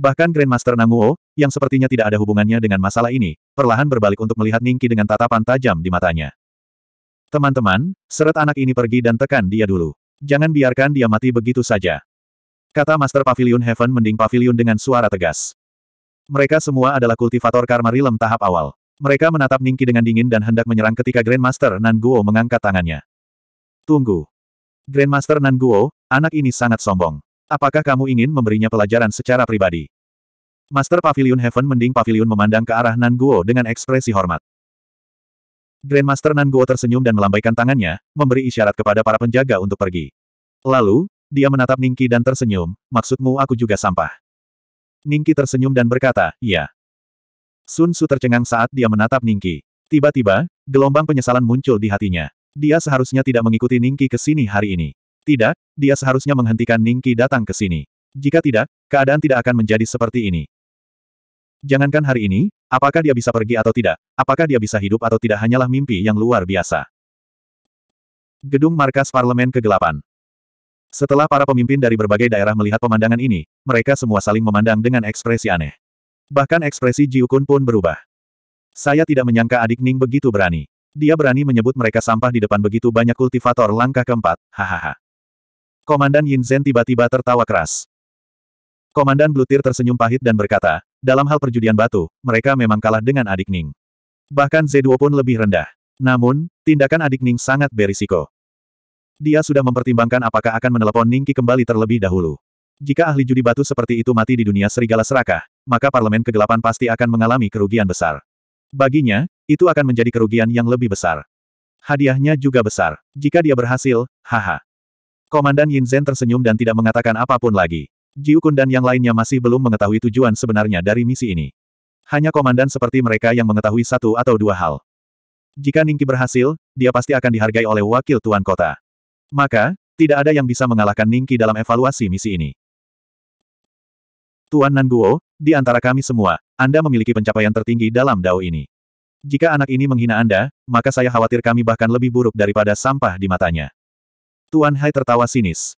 Bahkan Grandmaster Nanguo, yang sepertinya tidak ada hubungannya dengan masalah ini, perlahan berbalik untuk melihat Ningki dengan tatapan tajam di matanya. Teman-teman, seret anak ini pergi dan tekan dia dulu. Jangan biarkan dia mati begitu saja. Kata Master Pavilion Heaven mending Pavilion dengan suara tegas. Mereka semua adalah kultivator karma rilem tahap awal. Mereka menatap Ningki dengan dingin dan hendak menyerang ketika Grandmaster Nanguo mengangkat tangannya. Tunggu. Grandmaster Nan Guo, anak ini sangat sombong. Apakah kamu ingin memberinya pelajaran secara pribadi? Master Pavilion Heaven mending Pavilion memandang ke arah Nan Guo dengan ekspresi hormat. Grandmaster Nan Guo tersenyum dan melambaikan tangannya, memberi isyarat kepada para penjaga untuk pergi. Lalu, dia menatap Ningki dan tersenyum, maksudmu aku juga sampah. Ningki tersenyum dan berkata, iya. Sun Su tercengang saat dia menatap Ningki. Tiba-tiba, gelombang penyesalan muncul di hatinya. Dia seharusnya tidak mengikuti Ningki ke sini hari ini. Tidak, dia seharusnya menghentikan Ningki datang ke sini. Jika tidak, keadaan tidak akan menjadi seperti ini. Jangankan hari ini, apakah dia bisa pergi atau tidak, apakah dia bisa hidup atau tidak hanyalah mimpi yang luar biasa. Gedung Markas Parlemen Kegelapan Setelah para pemimpin dari berbagai daerah melihat pemandangan ini, mereka semua saling memandang dengan ekspresi aneh. Bahkan ekspresi Jiukun pun berubah. Saya tidak menyangka adik Ning begitu berani. Dia berani menyebut mereka sampah di depan begitu banyak kultivator langkah keempat, hahaha. Komandan Yin Zhen tiba-tiba tertawa keras. Komandan Blutir tersenyum pahit dan berkata, dalam hal perjudian batu, mereka memang kalah dengan adik Ning. Bahkan Z2 pun lebih rendah. Namun, tindakan adik Ning sangat berisiko. Dia sudah mempertimbangkan apakah akan menelepon Ningki kembali terlebih dahulu. Jika ahli judi batu seperti itu mati di dunia serigala serakah, maka parlemen kegelapan pasti akan mengalami kerugian besar. Baginya, itu akan menjadi kerugian yang lebih besar. Hadiahnya juga besar. Jika dia berhasil, haha. Komandan Yin Zhen tersenyum dan tidak mengatakan apapun lagi. Jiukun dan yang lainnya masih belum mengetahui tujuan sebenarnya dari misi ini. Hanya komandan seperti mereka yang mengetahui satu atau dua hal. Jika Ningki berhasil, dia pasti akan dihargai oleh wakil tuan kota. Maka, tidak ada yang bisa mengalahkan Ningki dalam evaluasi misi ini. Tuan Nanguo, di antara kami semua, Anda memiliki pencapaian tertinggi dalam Dao ini. Jika anak ini menghina Anda, maka saya khawatir kami bahkan lebih buruk daripada sampah di matanya. Tuan Hai tertawa sinis.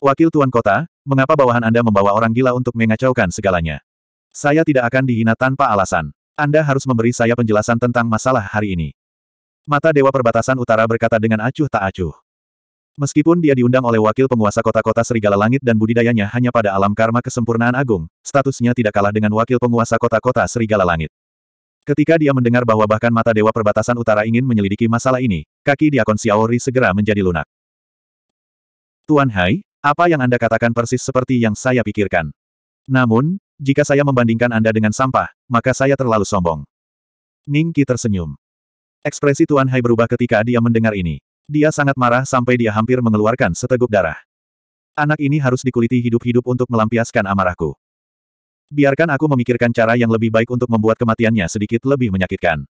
Wakil Tuan Kota, mengapa bawahan Anda membawa orang gila untuk mengacaukan segalanya? Saya tidak akan dihina tanpa alasan. Anda harus memberi saya penjelasan tentang masalah hari ini. Mata Dewa Perbatasan Utara berkata dengan acuh tak acuh. Meskipun dia diundang oleh wakil penguasa kota-kota Serigala Langit dan budidayanya hanya pada alam karma kesempurnaan agung, statusnya tidak kalah dengan wakil penguasa kota-kota Serigala Langit. Ketika dia mendengar bahwa bahkan mata Dewa Perbatasan Utara ingin menyelidiki masalah ini, kaki Diakon Xiaori segera menjadi lunak. Tuan Hai, apa yang Anda katakan persis seperti yang saya pikirkan. Namun, jika saya membandingkan Anda dengan sampah, maka saya terlalu sombong. Ning Qi tersenyum. Ekspresi Tuan Hai berubah ketika dia mendengar ini. Dia sangat marah sampai dia hampir mengeluarkan seteguk darah. Anak ini harus dikuliti hidup-hidup untuk melampiaskan amarahku. Biarkan aku memikirkan cara yang lebih baik untuk membuat kematiannya sedikit lebih menyakitkan.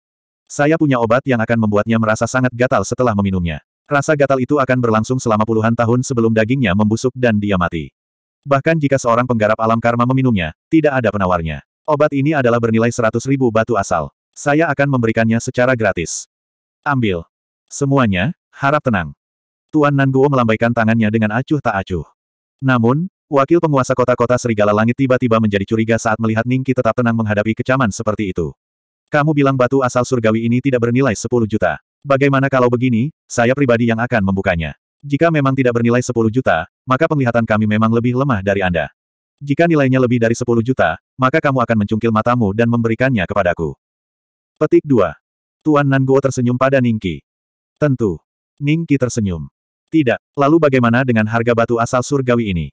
Saya punya obat yang akan membuatnya merasa sangat gatal setelah meminumnya. Rasa gatal itu akan berlangsung selama puluhan tahun sebelum dagingnya membusuk dan dia mati. Bahkan jika seorang penggarap alam karma meminumnya, tidak ada penawarnya. Obat ini adalah bernilai seratus ribu batu asal. Saya akan memberikannya secara gratis. Ambil. Semuanya, harap tenang. Tuan Nanguo melambaikan tangannya dengan acuh tak acuh. Namun, Wakil penguasa kota-kota Serigala Langit tiba-tiba menjadi curiga saat melihat Ningki tetap tenang menghadapi kecaman seperti itu. Kamu bilang batu asal surgawi ini tidak bernilai 10 juta. Bagaimana kalau begini, saya pribadi yang akan membukanya. Jika memang tidak bernilai 10 juta, maka penglihatan kami memang lebih lemah dari Anda. Jika nilainya lebih dari 10 juta, maka kamu akan mencungkil matamu dan memberikannya kepadaku. Petik 2. Tuan Nanguo tersenyum pada Ningki. Tentu. Ningki tersenyum. Tidak. Lalu bagaimana dengan harga batu asal surgawi ini?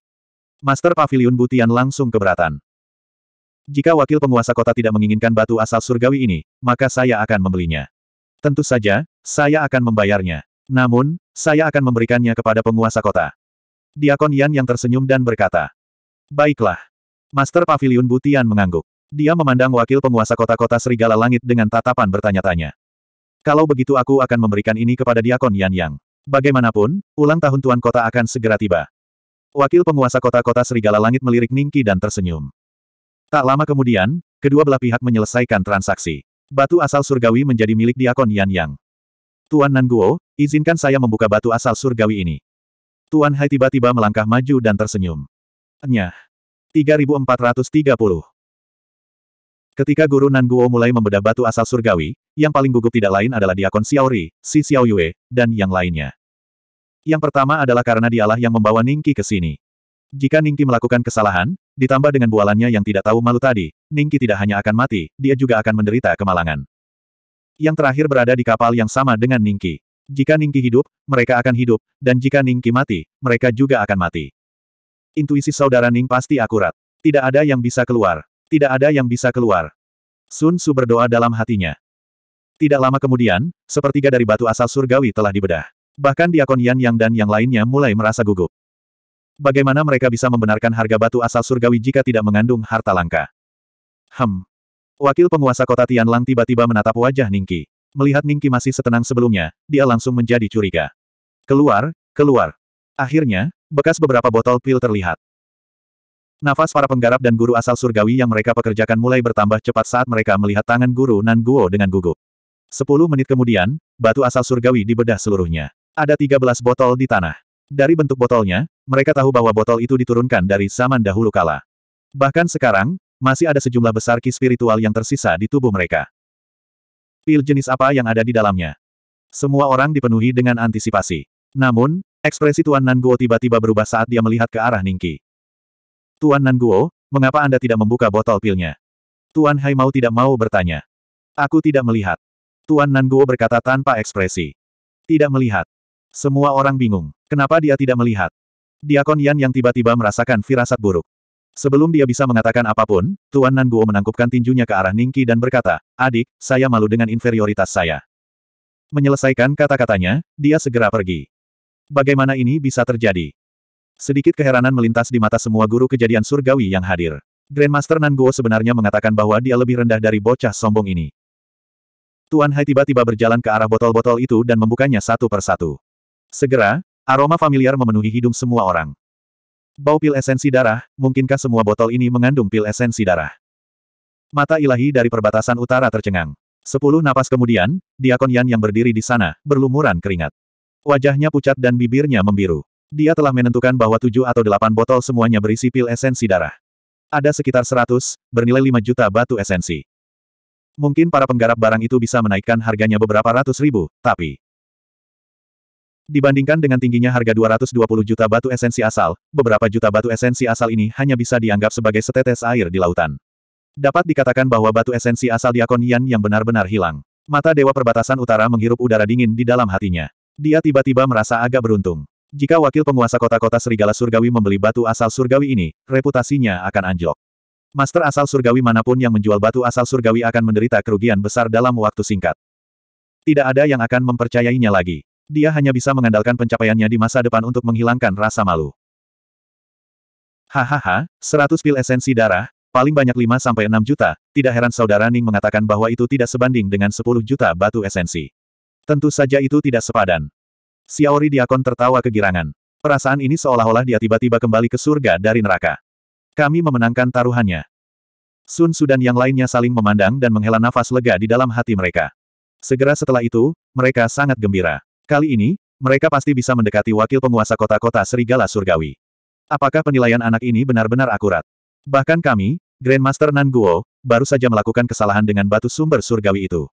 Master Pavilion Butian langsung keberatan. Jika wakil penguasa kota tidak menginginkan batu asal surgawi ini, maka saya akan membelinya. Tentu saja, saya akan membayarnya. Namun, saya akan memberikannya kepada penguasa kota. Diakon Yan yang tersenyum dan berkata, Baiklah. Master Pavilion Butian mengangguk. Dia memandang wakil penguasa kota-kota Serigala Langit dengan tatapan bertanya-tanya. Kalau begitu aku akan memberikan ini kepada Diakon Yan Yang. Bagaimanapun, ulang tahun Tuan Kota akan segera tiba. Wakil penguasa kota-kota Serigala Langit melirik Ningki dan tersenyum. Tak lama kemudian, kedua belah pihak menyelesaikan transaksi. Batu asal surgawi menjadi milik Diakon Yan Yang. Tuan Nanguo, izinkan saya membuka batu asal surgawi ini. Tuan Hai tiba-tiba melangkah maju dan tersenyum. Nyah. 3430. Ketika guru Nanguo mulai membedah batu asal surgawi, yang paling gugup tidak lain adalah Diakon Xiaori, Si Xiaoyue, dan yang lainnya. Yang pertama adalah karena dialah yang membawa Ningki ke sini. Jika Ningki melakukan kesalahan, ditambah dengan bualannya yang tidak tahu malu tadi, Ningki tidak hanya akan mati, dia juga akan menderita kemalangan. Yang terakhir berada di kapal yang sama dengan Ningki. Jika Ningki hidup, mereka akan hidup, dan jika Ningki mati, mereka juga akan mati. Intuisi saudara Ning pasti akurat. Tidak ada yang bisa keluar. Tidak ada yang bisa keluar. Sun Su berdoa dalam hatinya. Tidak lama kemudian, sepertiga dari batu asal surgawi telah dibedah. Bahkan Diakon Yan Yang dan yang lainnya mulai merasa gugup. Bagaimana mereka bisa membenarkan harga batu asal surgawi jika tidak mengandung harta langka? Hem. Wakil penguasa kota Tianlang tiba-tiba menatap wajah Ningki. Melihat Ningki masih setenang sebelumnya, dia langsung menjadi curiga. Keluar, keluar. Akhirnya, bekas beberapa botol pil terlihat. Nafas para penggarap dan guru asal surgawi yang mereka pekerjakan mulai bertambah cepat saat mereka melihat tangan guru Nan Guo dengan gugup. Sepuluh menit kemudian, batu asal surgawi dibedah seluruhnya. Ada 13 botol di tanah. Dari bentuk botolnya, mereka tahu bahwa botol itu diturunkan dari zaman dahulu kala. Bahkan sekarang, masih ada sejumlah besar ki spiritual yang tersisa di tubuh mereka. Pil jenis apa yang ada di dalamnya? Semua orang dipenuhi dengan antisipasi. Namun, ekspresi Tuan Nanguo tiba-tiba berubah saat dia melihat ke arah Ningki. Tuan Nanguo, mengapa Anda tidak membuka botol pilnya? Tuan Hai mau tidak mau bertanya. Aku tidak melihat. Tuan Nanguo berkata tanpa ekspresi. Tidak melihat. Semua orang bingung. Kenapa dia tidak melihat? Diakon Yan yang tiba-tiba merasakan firasat buruk. Sebelum dia bisa mengatakan apapun, Tuan Nan Guo menangkupkan tinjunya ke arah Ningki dan berkata, Adik, saya malu dengan inferioritas saya. Menyelesaikan kata-katanya, dia segera pergi. Bagaimana ini bisa terjadi? Sedikit keheranan melintas di mata semua guru kejadian surgawi yang hadir. Grandmaster Nan Guo sebenarnya mengatakan bahwa dia lebih rendah dari bocah sombong ini. Tuan Hai tiba-tiba berjalan ke arah botol-botol itu dan membukanya satu persatu. Segera, aroma familiar memenuhi hidung semua orang. Bau pil esensi darah, mungkinkah semua botol ini mengandung pil esensi darah? Mata ilahi dari perbatasan utara tercengang. Sepuluh napas kemudian, Diakon Yan yang berdiri di sana, berlumuran keringat. Wajahnya pucat dan bibirnya membiru. Dia telah menentukan bahwa tujuh atau delapan botol semuanya berisi pil esensi darah. Ada sekitar seratus, bernilai lima juta batu esensi. Mungkin para penggarap barang itu bisa menaikkan harganya beberapa ratus ribu, tapi Dibandingkan dengan tingginya harga 220 juta batu esensi asal, beberapa juta batu esensi asal ini hanya bisa dianggap sebagai setetes air di lautan. Dapat dikatakan bahwa batu esensi asal Diakon Yan yang benar-benar hilang. Mata Dewa Perbatasan Utara menghirup udara dingin di dalam hatinya. Dia tiba-tiba merasa agak beruntung. Jika wakil penguasa kota-kota serigala surgawi membeli batu asal surgawi ini, reputasinya akan anjlok. Master asal surgawi manapun yang menjual batu asal surgawi akan menderita kerugian besar dalam waktu singkat. Tidak ada yang akan mempercayainya lagi. Dia hanya bisa mengandalkan pencapaiannya di masa depan untuk menghilangkan rasa malu. Hahaha, 100 pil esensi darah, paling banyak 5-6 juta, tidak heran saudara Ning mengatakan bahwa itu tidak sebanding dengan 10 juta batu esensi. Tentu saja itu tidak sepadan. Xiaori Diakon tertawa kegirangan. Perasaan ini seolah-olah dia tiba-tiba kembali ke surga dari neraka. Kami memenangkan taruhannya. Sun Sudan yang lainnya saling memandang dan menghela nafas lega di dalam hati mereka. Segera setelah itu, mereka sangat gembira. Kali ini, mereka pasti bisa mendekati wakil penguasa kota-kota serigala surgawi. Apakah penilaian anak ini benar-benar akurat? Bahkan kami, Grandmaster Nan Guo, baru saja melakukan kesalahan dengan batu sumber surgawi itu.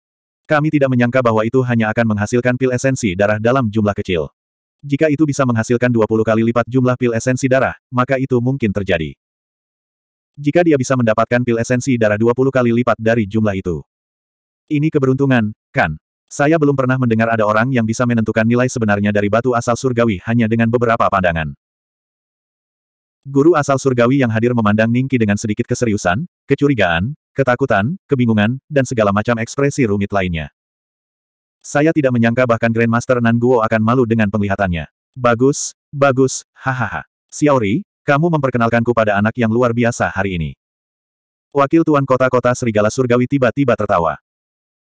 Kami tidak menyangka bahwa itu hanya akan menghasilkan pil esensi darah dalam jumlah kecil. Jika itu bisa menghasilkan 20 kali lipat jumlah pil esensi darah, maka itu mungkin terjadi. Jika dia bisa mendapatkan pil esensi darah 20 kali lipat dari jumlah itu. Ini keberuntungan, kan? Saya belum pernah mendengar ada orang yang bisa menentukan nilai sebenarnya dari batu asal surgawi hanya dengan beberapa pandangan. Guru asal surgawi yang hadir memandang Ningki dengan sedikit keseriusan, kecurigaan, ketakutan, kebingungan, dan segala macam ekspresi rumit lainnya. Saya tidak menyangka bahkan Grandmaster Nan Guo akan malu dengan penglihatannya. Bagus, bagus, hahaha. Xiaori, kamu memperkenalkanku pada anak yang luar biasa hari ini. Wakil Tuan Kota-Kota Serigala Surgawi tiba-tiba tertawa.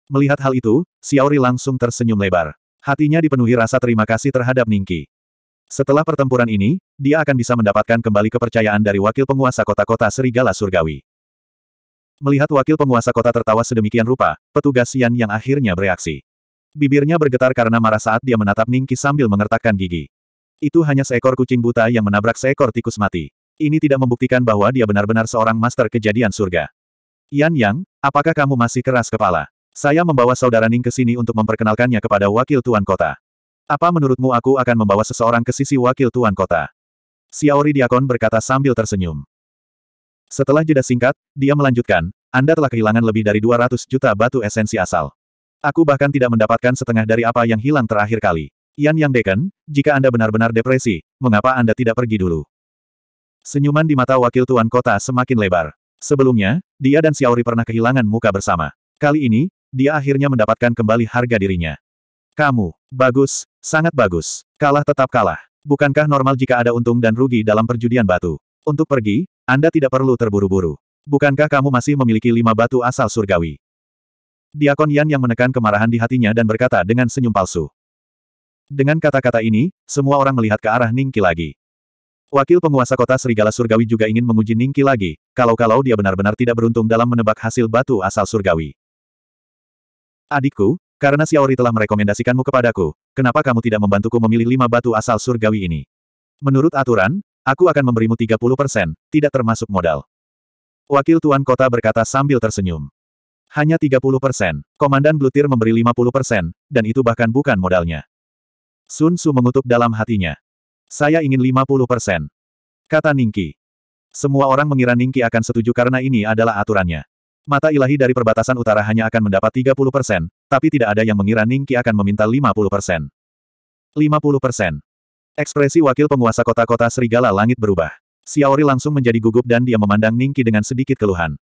Melihat hal itu, Xiaori langsung tersenyum lebar. Hatinya dipenuhi rasa terima kasih terhadap Ningki. Setelah pertempuran ini, dia akan bisa mendapatkan kembali kepercayaan dari wakil penguasa kota-kota Serigala Surgawi. Melihat wakil penguasa kota tertawa sedemikian rupa, petugas Yan yang akhirnya bereaksi. Bibirnya bergetar karena marah saat dia menatap Ningki sambil mengertakkan gigi. Itu hanya seekor kucing buta yang menabrak seekor tikus mati. Ini tidak membuktikan bahwa dia benar-benar seorang master kejadian surga. Yan Yang, apakah kamu masih keras kepala? Saya membawa saudara Ning ke sini untuk memperkenalkannya kepada wakil tuan kota. Apa menurutmu aku akan membawa seseorang ke sisi wakil tuan kota? Xiaori Diakon berkata sambil tersenyum. Setelah jeda singkat, dia melanjutkan, Anda telah kehilangan lebih dari 200 juta batu esensi asal. Aku bahkan tidak mendapatkan setengah dari apa yang hilang terakhir kali. Yan Yang Deken, jika Anda benar-benar depresi, mengapa Anda tidak pergi dulu? Senyuman di mata wakil tuan kota semakin lebar. Sebelumnya, dia dan Xiaori pernah kehilangan muka bersama. Kali ini, dia akhirnya mendapatkan kembali harga dirinya. Kamu, bagus, sangat bagus. Kalah tetap kalah. Bukankah normal jika ada untung dan rugi dalam perjudian batu? Untuk pergi, Anda tidak perlu terburu-buru. Bukankah kamu masih memiliki lima batu asal surgawi? Diakon Yan yang menekan kemarahan di hatinya dan berkata dengan senyum palsu. Dengan kata-kata ini, semua orang melihat ke arah Ningki lagi. Wakil penguasa kota Serigala Surgawi juga ingin menguji Ningki lagi, kalau-kalau dia benar-benar tidak beruntung dalam menebak hasil batu asal surgawi. Adikku, karena Xiaori telah merekomendasikanmu kepadaku, kenapa kamu tidak membantuku memilih lima batu asal surgawi ini? Menurut aturan, aku akan memberimu 30 persen, tidak termasuk modal. Wakil Tuan Kota berkata sambil tersenyum. Hanya 30 persen, Komandan Blutir memberi 50 persen, dan itu bahkan bukan modalnya. Sun Tzu mengutuk dalam hatinya. Saya ingin 50 persen. Kata Ningki. Semua orang mengira Ningki akan setuju karena ini adalah aturannya. Mata ilahi dari perbatasan utara hanya akan mendapat 30 persen, tapi tidak ada yang mengira Ningki akan meminta 50 persen. 50 persen. Ekspresi wakil penguasa kota-kota serigala langit berubah. Xiaori langsung menjadi gugup dan dia memandang Ningki dengan sedikit keluhan.